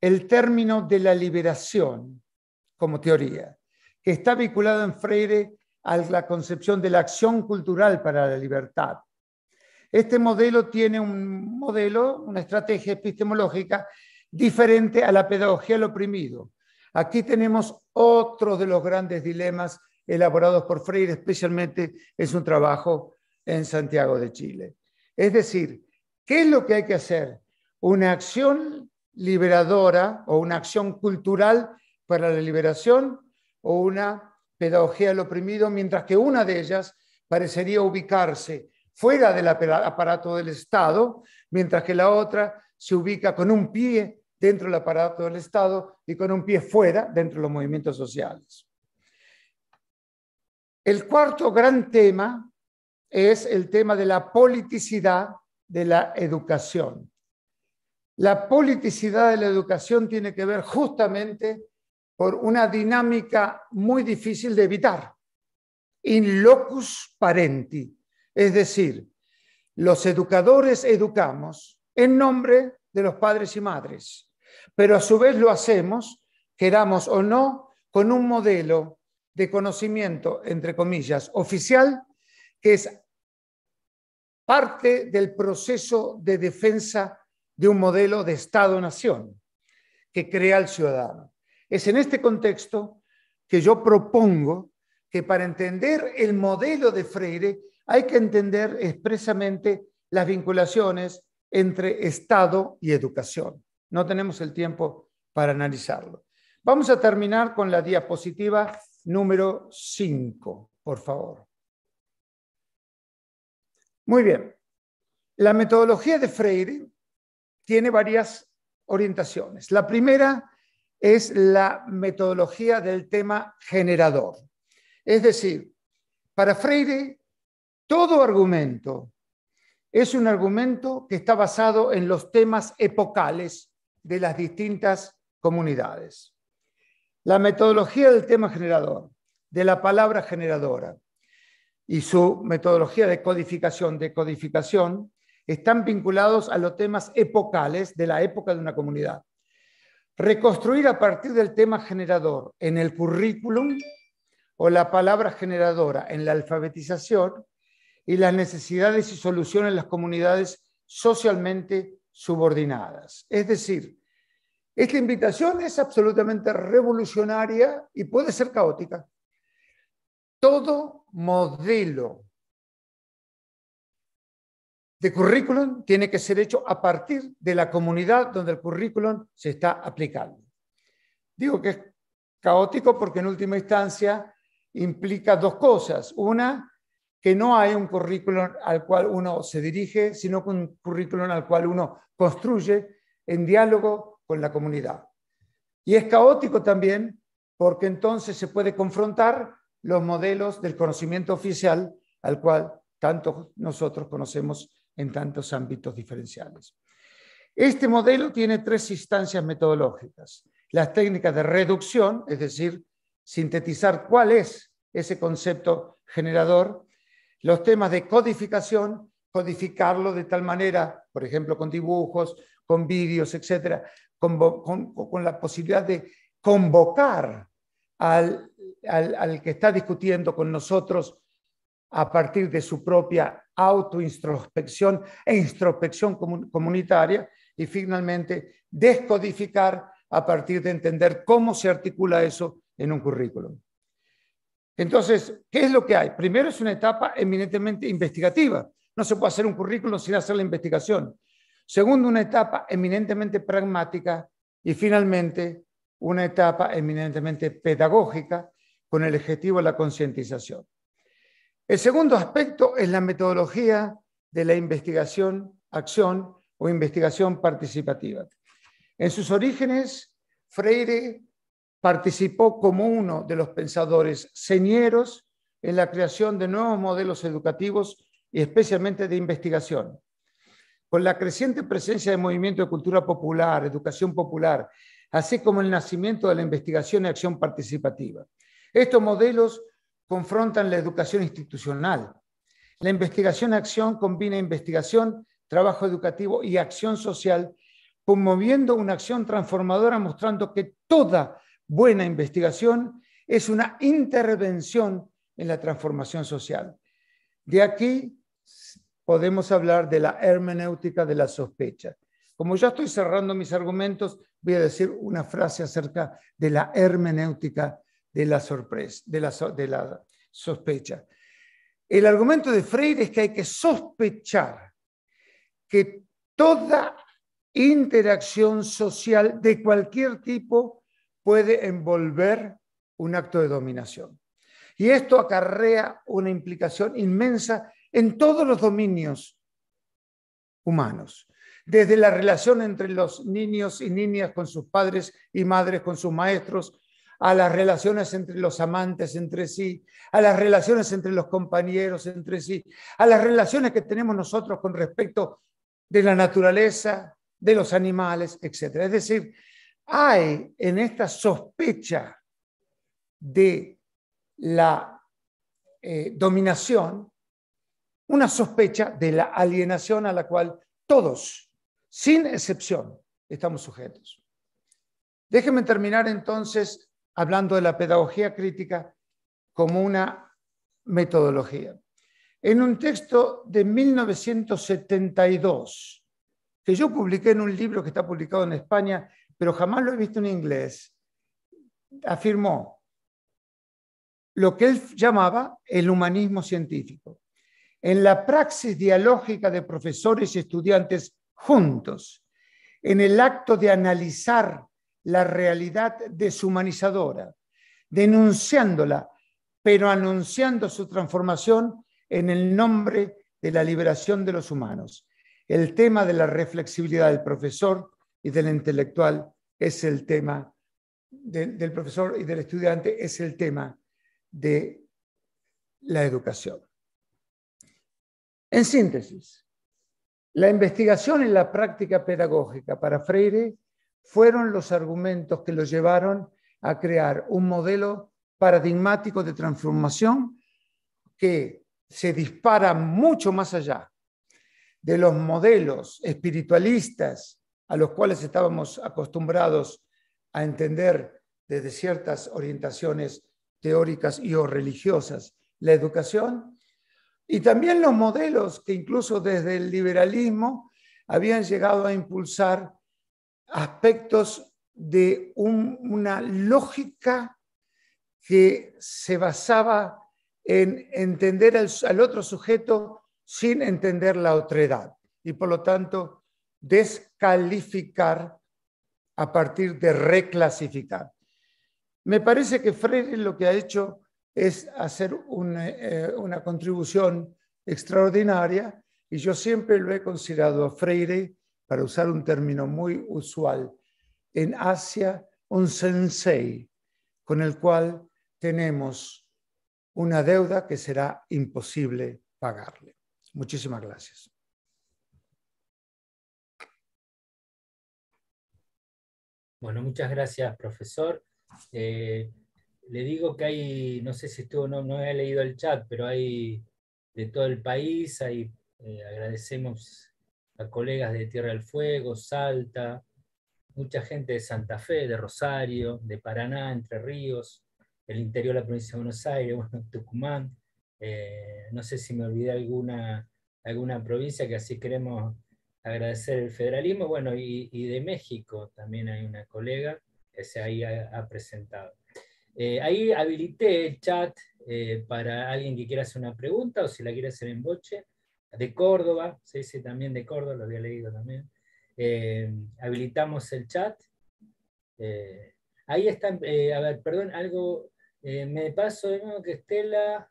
el término de la liberación como teoría, que está vinculado en Freire a la concepción de la acción cultural para la libertad. Este modelo tiene un modelo, una estrategia epistemológica diferente a la pedagogía del oprimido. Aquí tenemos otro de los grandes dilemas elaborados por Freire, especialmente en su trabajo en Santiago de Chile. Es decir, ¿qué es lo que hay que hacer? Una acción liberadora o una acción cultural para la liberación o una pedagogía al oprimido, mientras que una de ellas parecería ubicarse fuera del aparato del Estado, mientras que la otra se ubica con un pie dentro del aparato del Estado y con un pie fuera dentro de los movimientos sociales. El cuarto gran tema es el tema de la politicidad de la educación. La politicidad de la educación tiene que ver justamente por una dinámica muy difícil de evitar, in locus parenti, es decir, los educadores educamos en nombre de los padres y madres, pero a su vez lo hacemos, queramos o no, con un modelo de conocimiento, entre comillas, oficial que es parte del proceso de defensa de un modelo de Estado-nación que crea el ciudadano. Es en este contexto que yo propongo que para entender el modelo de Freire hay que entender expresamente las vinculaciones entre Estado y educación. No tenemos el tiempo para analizarlo. Vamos a terminar con la diapositiva número 5, por favor. Muy bien. La metodología de Freire tiene varias orientaciones. La primera es la metodología del tema generador. Es decir, para Freire, todo argumento es un argumento que está basado en los temas epocales de las distintas comunidades. La metodología del tema generador, de la palabra generadora, y su metodología de codificación, de codificación, están vinculados a los temas epocales de la época de una comunidad. Reconstruir a partir del tema generador en el currículum o la palabra generadora en la alfabetización y las necesidades y soluciones en las comunidades socialmente subordinadas. Es decir, esta invitación es absolutamente revolucionaria y puede ser caótica. Todo modelo de currículum tiene que ser hecho a partir de la comunidad donde el currículum se está aplicando. Digo que es caótico porque en última instancia implica dos cosas. Una, que no hay un currículum al cual uno se dirige, sino un currículum al cual uno construye en diálogo con la comunidad. Y es caótico también porque entonces se puede confrontar los modelos del conocimiento oficial al cual tanto nosotros conocemos en tantos ámbitos diferenciales. Este modelo tiene tres instancias metodológicas. Las técnicas de reducción, es decir, sintetizar cuál es ese concepto generador. Los temas de codificación, codificarlo de tal manera, por ejemplo, con dibujos, con vídeos, etcétera, con, con la posibilidad de convocar al, que está discutiendo con nosotros a partir de su propia auto-introspección e introspección comunitaria y finalmente descodificar a partir de entender cómo se articula eso en un currículum. Entonces, ¿qué es lo que hay? Primero es una etapa eminentemente investigativa. No se puede hacer un currículum sin hacer la investigación. Segundo, una etapa eminentemente pragmática y finalmente una etapa eminentemente pedagógica con el objetivo de la concientización. El segundo aspecto es la metodología de la investigación, acción o investigación participativa. En sus orígenes, Freire participó como uno de los pensadores señeros en la creación de nuevos modelos educativos y especialmente de investigación. Con la creciente presencia de movimientos de cultura popular, educación popular así como el nacimiento de la investigación y acción participativa. Estos modelos confrontan la educación institucional. La investigación-acción combina investigación, trabajo educativo y acción social, promoviendo una acción transformadora, mostrando que toda buena investigación es una intervención en la transformación social. De aquí podemos hablar de la hermenéutica de la sospecha. Como ya estoy cerrando mis argumentos, voy a decir una frase acerca de la hermenéutica de la sorpresa, de la, sospecha. El argumento de Freire es que hay que sospechar que toda interacción social de cualquier tipo puede envolver un acto de dominación. Y esto acarrea una implicación inmensa en todos los dominios humanos desde la relación entre los niños y niñas con sus padres y madres, con sus maestros, a las relaciones entre los amantes entre sí, a las relaciones entre los compañeros entre sí, a las relaciones que tenemos nosotros con respecto de la naturaleza, de los animales, etc. Es decir, hay en esta sospecha de la eh, dominación una sospecha de la alienación a la cual todos sin excepción, estamos sujetos. Déjenme terminar entonces hablando de la pedagogía crítica como una metodología. En un texto de 1972, que yo publiqué en un libro que está publicado en España, pero jamás lo he visto en inglés, afirmó lo que él llamaba el humanismo científico. En la praxis dialógica de profesores y estudiantes juntos en el acto de analizar la realidad deshumanizadora, denunciándola, pero anunciando su transformación en el nombre de la liberación de los humanos. El tema de la reflexibilidad del profesor y del intelectual es el tema del profesor y del estudiante, es el tema de la educación. En síntesis, la investigación y la práctica pedagógica para Freire fueron los argumentos que lo llevaron a crear un modelo paradigmático de transformación que se dispara mucho más allá de los modelos espiritualistas a los cuales estábamos acostumbrados a entender desde ciertas orientaciones teóricas y o religiosas la educación, y también los modelos que incluso desde el liberalismo habían llegado a impulsar aspectos de una lógica que se basaba en entender al, otro sujeto sin entender la otredad y por lo tanto descalificar a partir de reclasificar. Me parece que Freire lo que ha hecho es hacer eh, eh, una, contribución extraordinaria y yo siempre lo he considerado a Freire, para usar un término muy usual, en Asia un sensei con el cual tenemos una deuda que será imposible pagarle. Muchísimas gracias. Bueno, muchas gracias, profesor. Eh, le digo que hay, no sé si estuvo, no, no he leído el chat, pero hay de todo el país, eh, agradecemos a colegas de Tierra del Fuego, Salta, mucha gente de Santa Fe, de Rosario, de Paraná, Entre Ríos, el interior de la provincia de Buenos Aires, bueno, Tucumán, eh, no sé si me olvidé alguna, alguna provincia que así queremos agradecer el federalismo, bueno, y, de México también hay una colega que se ha presentado. Eh, ahí habilité el chat eh, para alguien que quiera hacer una pregunta o si la quiere hacer en boche, de Córdoba, se dice también de Córdoba, lo había leído también. Eh, habilitamos el chat. ahí están, a ver, perdón, algo, me paso de nuevo que Estela...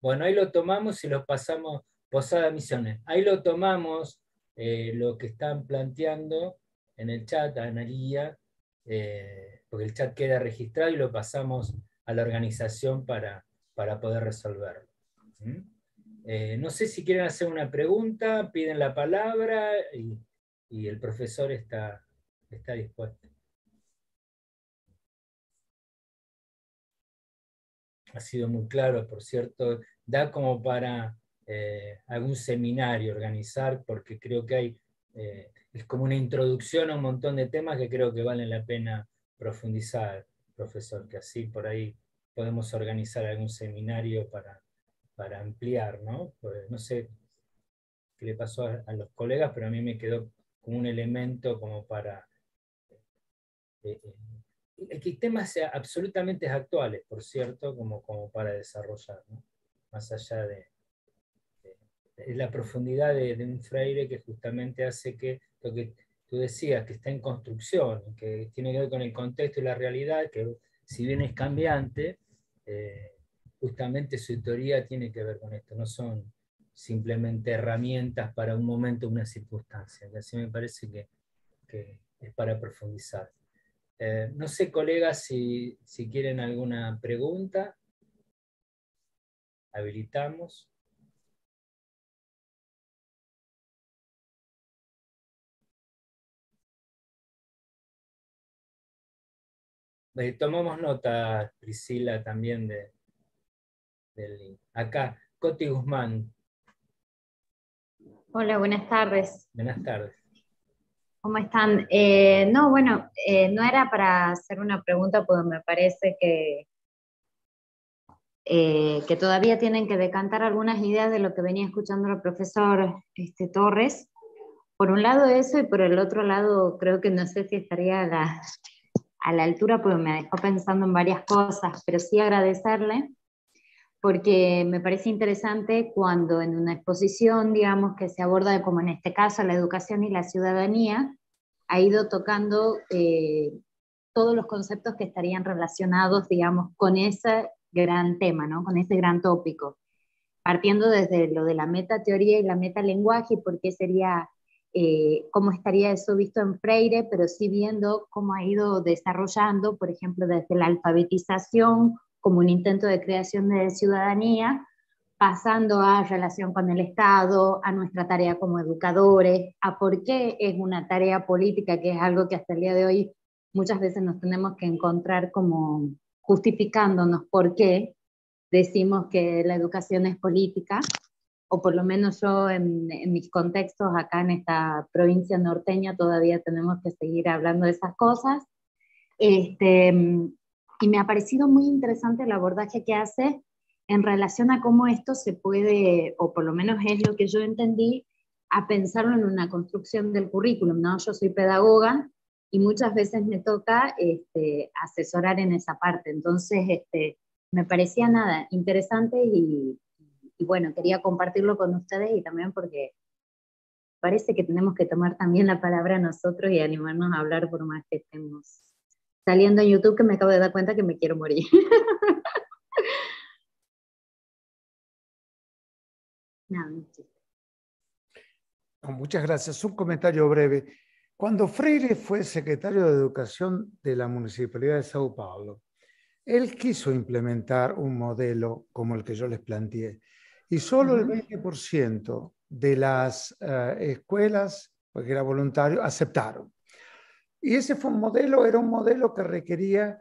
Bueno, ahí lo tomamos y lo pasamos, Posada Misiones. Ahí lo tomamos, lo que están planteando en el chat, Analía, eh, porque el chat queda registrado y lo pasamos a la organización para, para poder resolverlo. ¿Mm? Eh, no sé si quieren hacer una pregunta, piden la palabra y, el profesor está, está dispuesto. Ha sido muy claro, por cierto, da como para eh, algún seminario organizar, porque creo que hay es como una introducción a un montón de temas que creo que valen la pena profundizar, profesor, que así por ahí podemos organizar algún seminario para, para ampliar, ¿no? Pues, no sé qué le pasó a, los colegas, pero a mí me quedó como un elemento como para... Eh, eh, que temas absolutamente actuales, por cierto, como, como para desarrollar, ¿no? más allá de, es eh, la profundidad de, un fraile que justamente hace que lo que tú decías, que está en construcción, que tiene que ver con el contexto y la realidad, que si bien es cambiante, eh, justamente su teoría tiene que ver con esto, no son simplemente herramientas para un momento, o una circunstancia. así me parece que, es para profundizar. Eh, no sé, colegas, si, si quieren alguna pregunta. Habilitamos. Eh, tomamos nota, Priscila, también de, del link. Acá, Coti Guzmán. Hola, buenas tardes. Buenas tardes. ¿Cómo están? Eh, no, bueno, eh, no era para hacer una pregunta, porque me parece que, que todavía tienen que decantar algunas ideas de lo que venía escuchando el profesor este, Torres. Por un lado eso y por el otro lado creo que no sé si estaría la, a la altura pues me dejó pensando en varias cosas, pero sí agradecerle porque me parece interesante cuando en una exposición, digamos, que se aborda como en este caso la educación y la ciudadanía, ha ido tocando eh, todos los conceptos que estarían relacionados, digamos, con ese gran tema, ¿no? con ese gran tópico, partiendo desde lo de la meta teoría y la meta lenguaje porque sería eh, cómo estaría eso visto en Freire, pero sí viendo cómo ha ido desarrollando, por ejemplo, desde la alfabetización como un intento de creación de ciudadanía, pasando a relación con el Estado, a nuestra tarea como educadores, a por qué es una tarea política, que es algo que hasta el día de hoy muchas veces nos tenemos que encontrar como justificándonos por qué decimos que la educación es política o por lo menos yo en, mis contextos acá en esta provincia norteña todavía tenemos que seguir hablando de esas cosas. Este, y me ha parecido muy interesante el abordaje que hace en relación a cómo esto se puede, o por lo menos es lo que yo entendí, a pensarlo en una construcción del currículum. ¿no? Yo soy pedagoga y muchas veces me toca este, asesorar en esa parte. Entonces, este, me parecía nada interesante y y bueno, quería compartirlo con ustedes y también porque parece que tenemos que tomar también la palabra nosotros y animarnos a hablar por más que estemos saliendo en YouTube, que me acabo de dar cuenta que me quiero morir. Muchas gracias. Un comentario breve. Cuando Freire fue secretario de Educación de la Municipalidad de Sao Paulo, él quiso implementar un modelo como el que yo les planteé, y solo el 20% de las eh, escuelas, porque era voluntario, aceptaron. Y ese fue un modelo, era un modelo que requería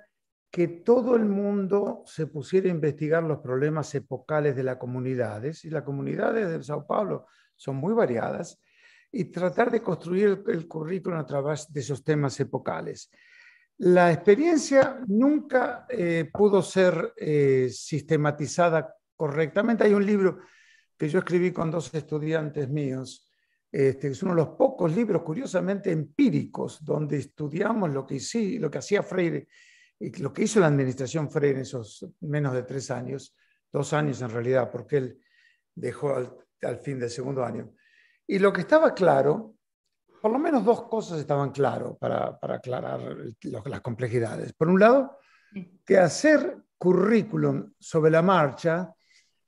que todo el mundo se pusiera a investigar los problemas epocales de las comunidades, y las comunidades de Sao Paulo son muy variadas, y tratar de construir el, currículo currículum a través de esos temas epocales. La experiencia nunca eh, pudo ser eh, sistematizada sistematizada correctamente. Hay un libro que yo escribí con dos estudiantes míos. Este, es uno de los pocos libros, curiosamente, empíricos, donde estudiamos lo que, lo que hacía Freire, lo que hizo la administración Freire en esos menos de tres años, dos años en realidad, porque él dejó al, fin del segundo año. Y lo que estaba claro, por lo menos dos cosas estaban claras para, aclarar las complejidades. Por un lado, que hacer currículum sobre la marcha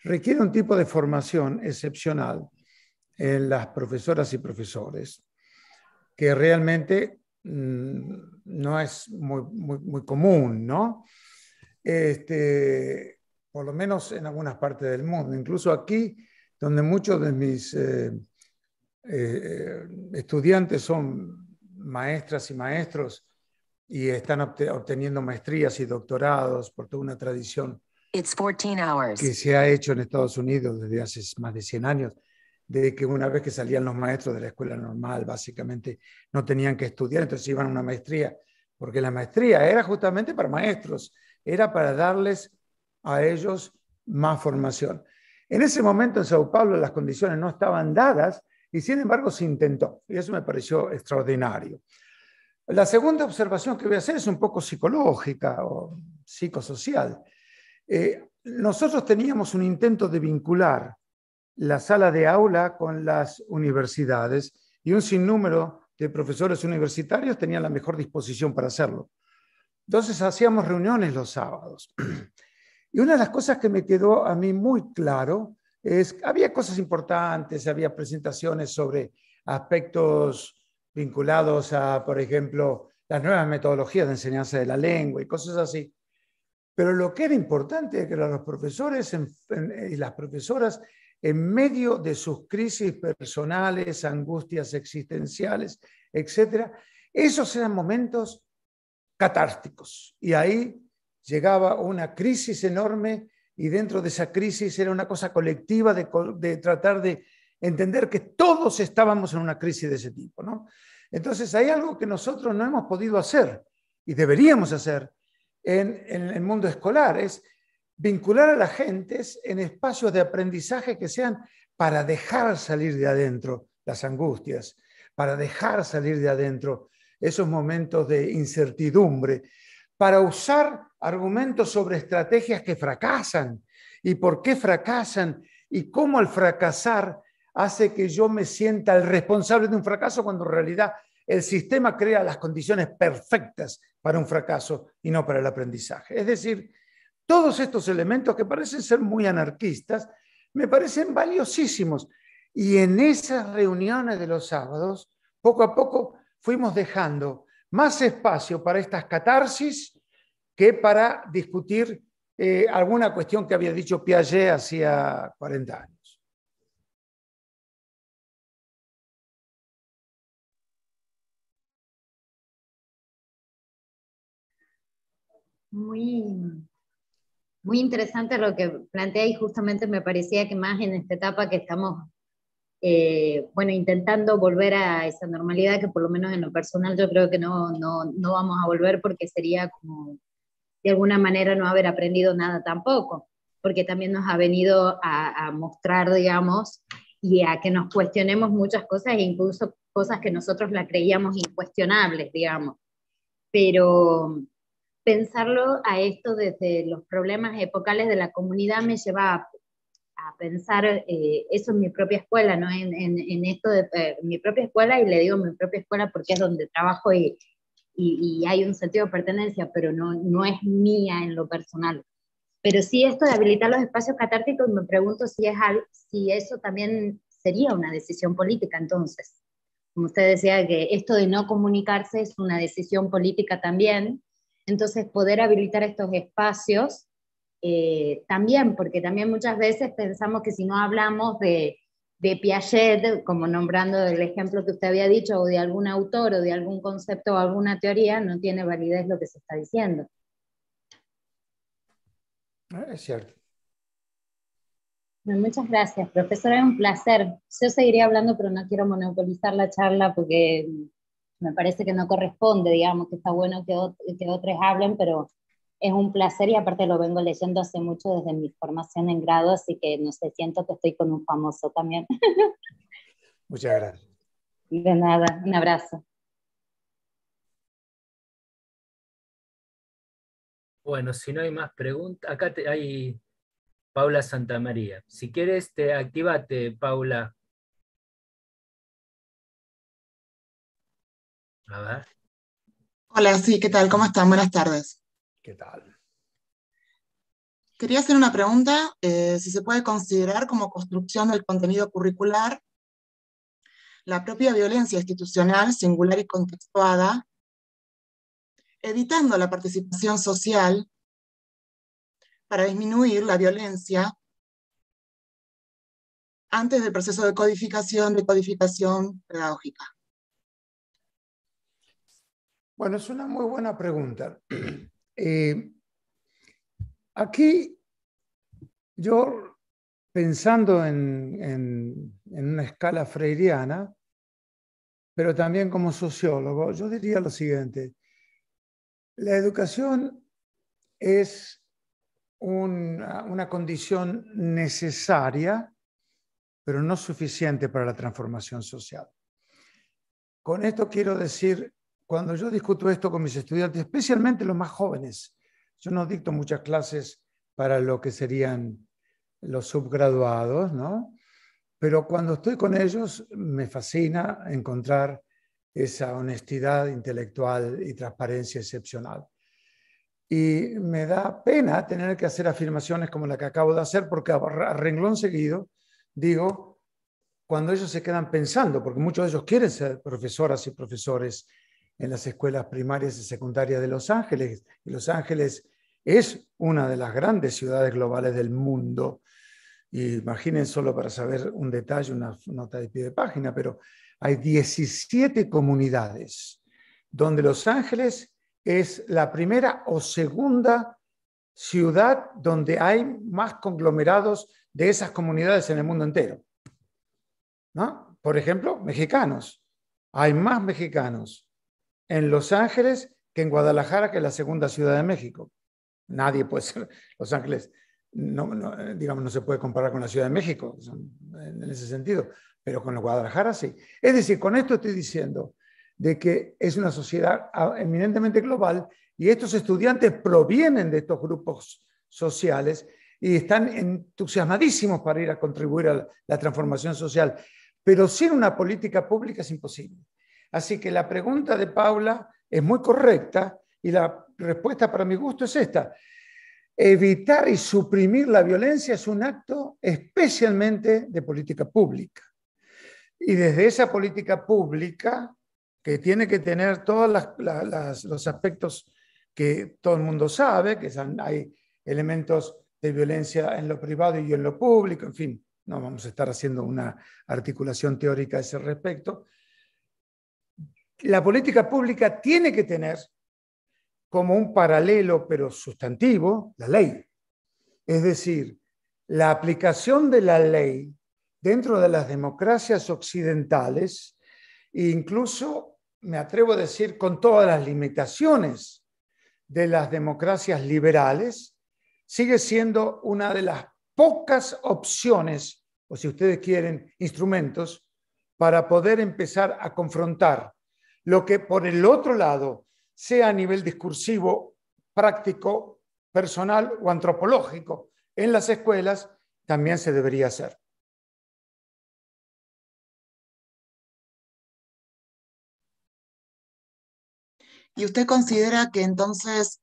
requiere un tipo de formación excepcional en las profesoras y profesores, que realmente mm, no es muy, común, ¿no? Este, por lo menos en algunas partes del mundo, incluso aquí, donde muchos de mis eh, eh, estudiantes son maestras y maestros y están obteniendo maestrías y doctorados por toda una tradición que se ha hecho en Estados Unidos desde hace más de 100 años, de que una vez que salían los maestros de la escuela normal, básicamente no tenían que estudiar, entonces iban a una maestría, porque la maestría era justamente para maestros, era para darles a ellos más formación. En ese momento en Sao Paulo las condiciones no estaban dadas y sin embargo se intentó y eso me pareció extraordinario. La segunda observación que voy a hacer es un poco psicológica o psicosocial. Eh, nosotros teníamos un intento de vincular la sala de aula con las universidades y un sinnúmero de profesores universitarios tenían la mejor disposición para hacerlo. Entonces hacíamos reuniones los sábados. Y una de las cosas que me quedó a mí muy claro es había cosas importantes, había presentaciones sobre aspectos vinculados a, por ejemplo, las nuevas metodologías de enseñanza de la lengua y cosas así. Pero lo que era importante es que los profesores y las profesoras, en medio de sus crisis personales, angustias existenciales, etc., esos eran momentos catárticos. Y ahí llegaba una crisis enorme y dentro de esa crisis era una cosa colectiva de, tratar de entender que todos estábamos en una crisis de ese tipo. Entonces hay algo que nosotros no hemos podido hacer y deberíamos hacer, en, el mundo escolar, es vincular a la gente en espacios de aprendizaje que sean para dejar salir de adentro las angustias, para dejar salir de adentro esos momentos de incertidumbre, para usar argumentos sobre estrategias que fracasan y por qué fracasan y cómo al fracasar hace que yo me sienta el responsable de un fracaso cuando en realidad el sistema crea las condiciones perfectas para un fracaso y no para el aprendizaje. Es decir, todos estos elementos que parecen ser muy anarquistas, me parecen valiosísimos. Y en esas reuniones de los sábados, poco a poco fuimos dejando más espacio para estas catarsis que para discutir eh, alguna cuestión que había dicho Piaget hacía 40 años. muy, muy interesante lo que plantea y justamente me parecía que más en esta etapa que estamos, eh, bueno, intentando volver a esa normalidad que por lo menos en lo personal yo creo que no, no, no vamos a volver porque sería como de alguna manera no haber aprendido nada tampoco, porque también nos ha venido a, a mostrar, digamos, y a que nos cuestionemos muchas cosas e incluso cosas que nosotros la creíamos incuestionables, digamos. Pero pensarlo a esto desde los problemas epocales de la comunidad me lleva a, pensar eh, eso en mi propia escuela, ¿no? En, esto de eh, mi propia escuela, y le digo mi propia escuela porque es donde trabajo y, y, y, hay un sentido de pertenencia, pero no, no es mía en lo personal. Pero sí esto de habilitar los espacios catárticos, me pregunto si, es, si eso también sería una decisión política entonces. Como usted decía, que esto de no comunicarse es una decisión política también, entonces, poder habilitar estos espacios eh, también, porque también muchas veces pensamos que si no hablamos de, Piaget, como nombrando el ejemplo que usted había dicho, o de algún autor, o de algún concepto, o alguna teoría, no tiene validez lo que se está diciendo. Ah, es cierto. muchas gracias, profesora, es un placer. Yo seguiré hablando, pero no quiero monopolizar la charla porque me parece que no corresponde, digamos, que está bueno que, que otros hablen, pero es un placer y aparte lo vengo leyendo hace mucho desde mi formación en grado, así que no sé, siento que estoy con un famoso también. Muchas gracias. De nada, un abrazo. Bueno, si no hay más preguntas, acá te, hay Paula Santamaría. Si quieres, te activate, Paula, Hola, sí, ¿qué tal? ¿Cómo están? Buenas tardes. ¿Qué tal? Quería hacer una pregunta, eh, si se puede considerar como construcción del contenido curricular la propia violencia institucional, singular y contextuada, evitando la participación social para disminuir la violencia antes del proceso de codificación, de codificación pedagógica. Bueno, es una muy buena pregunta. Eh, aquí yo, pensando en, una escala freiriana, pero también como sociólogo, yo diría lo siguiente. La educación es una, una condición necesaria, pero no suficiente para la transformación social. Con esto quiero decir cuando yo discuto esto con mis estudiantes, especialmente los más jóvenes, yo no dicto muchas clases para lo que serían los subgraduados, ¿no? Pero cuando estoy con ellos, me fascina encontrar esa honestidad intelectual y transparencia excepcional. Y me da pena tener que hacer afirmaciones como la que acabo de hacer, porque a renglón seguido digo, cuando ellos se quedan pensando, porque muchos de ellos quieren ser profesoras y profesores, en las escuelas primarias y secundarias de Los Ángeles. Los Ángeles es una de las grandes ciudades globales del mundo. imaginen solo para saber un detalle, una nota de pie de página, pero hay 17 comunidades donde Los Ángeles es la primera o segunda ciudad donde hay más conglomerados de esas comunidades en el mundo entero. Por ejemplo, mexicanos. Hay más mexicanos en Los Ángeles que en Guadalajara, que es la segunda ciudad de México. Nadie puede ser. Los Ángeles, eh, digamos, no se puede comparar con la Ciudad de México en ese sentido, pero con Guadalajara sí. Es decir, con esto estoy diciendo de que es una sociedad ah, eminentemente global y estos estudiantes provienen de estos grupos sociales y están entusiasmadísimos para ir a contribuir a la transformación social, pero sin una política pública es imposible. Así que la pregunta de Paula es muy correcta y la respuesta para mi gusto es esta. Evitar y suprimir la violencia es un acto especialmente de política pública. Y desde esa política pública, que tiene que tener todos los aspectos que todo el mundo sabe, que hay elementos de violencia en lo privado y en lo público, en fin, no vamos a estar haciendo una articulación teórica a ese respecto, la política pública tiene que tener como un paralelo, pero sustantivo, la ley. Es decir, la aplicación de la ley dentro de las democracias occidentales, e incluso me atrevo a decir con todas las limitaciones de las democracias liberales, sigue siendo una de las pocas opciones, o si ustedes quieren, instrumentos para poder empezar a confrontar lo que por el otro lado, sea a nivel discursivo, práctico, personal o antropológico en las escuelas, también se debería hacer. ¿Y usted considera que entonces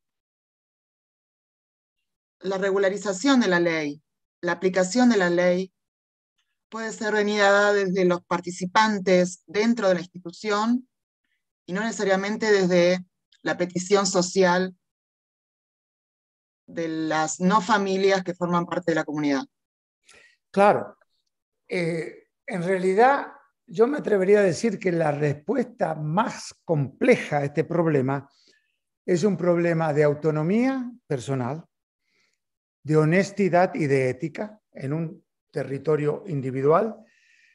la regularización de la ley, la aplicación de la ley, puede ser venida desde los participantes dentro de la institución y no necesariamente desde la petición social de las no familias que forman parte de la comunidad. Claro. Eh, en realidad, yo me atrevería a decir que la respuesta más compleja a este problema es un problema de autonomía personal, de honestidad y de ética en un territorio individual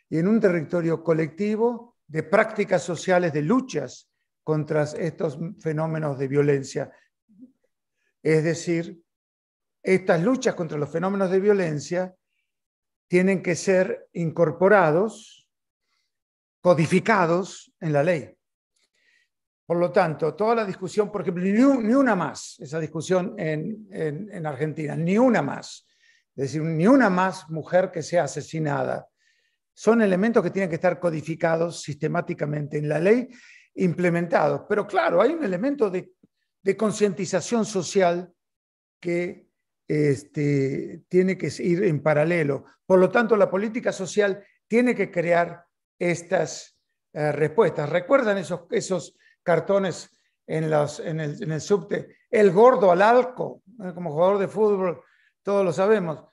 y en un territorio colectivo de prácticas sociales, de luchas contra estos fenómenos de violencia. Es decir, estas luchas contra los fenómenos de violencia tienen que ser incorporados, codificados en la ley. Por lo tanto, toda la discusión, por ejemplo, ni, una más, esa discusión en, Argentina, ni una más. Es decir, ni una más mujer que sea asesinada son elementos que tienen que estar codificados sistemáticamente en la ley, implementados. Pero claro, hay un elemento de, concientización social que este, tiene que ir en paralelo. Por lo tanto, la política social tiene que crear estas eh, respuestas. ¿Recuerdan esos, esos cartones en, en, el, en, el, subte? El gordo al alco como jugador de fútbol, todos lo sabemos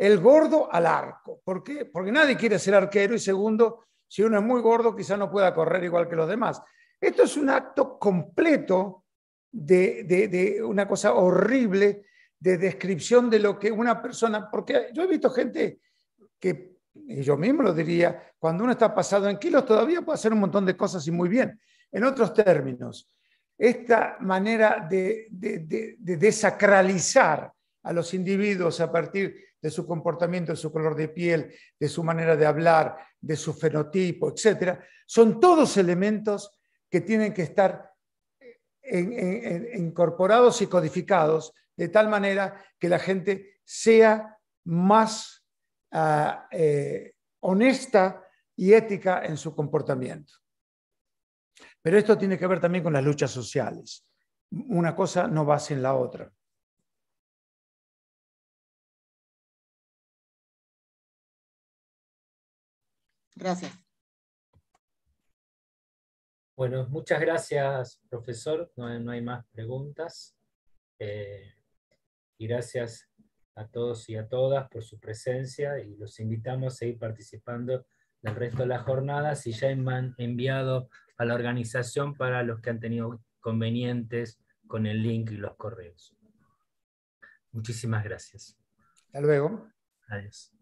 el gordo al arco. ¿Por qué? Porque nadie quiere ser arquero y segundo, si uno es muy gordo quizá no pueda correr igual que los demás. Esto es un acto completo de, una cosa horrible de descripción de lo que una persona, porque yo he visto gente que, yo mismo lo diría, cuando uno está pasado en kilos todavía puede hacer un montón de cosas y muy bien. En otros términos, esta manera de, de desacralizar a los individuos a partir de su comportamiento, de su color de piel, de su manera de hablar, de su fenotipo, etc. Son todos elementos que tienen que estar incorporados y codificados de tal manera que la gente sea más ah, eh, honesta y ética en su comportamiento. Pero esto tiene que ver también con las luchas sociales. Una cosa no va sin la otra. Gracias. Bueno, muchas gracias, profesor. No, hay más preguntas. Eh, y gracias a todos y a todas por su presencia y los invitamos a seguir participando el resto de la jornada. Si ya han enviado a la organización para los que han tenido convenientes con el link y los correos. Muchísimas gracias. Hasta luego. Adiós.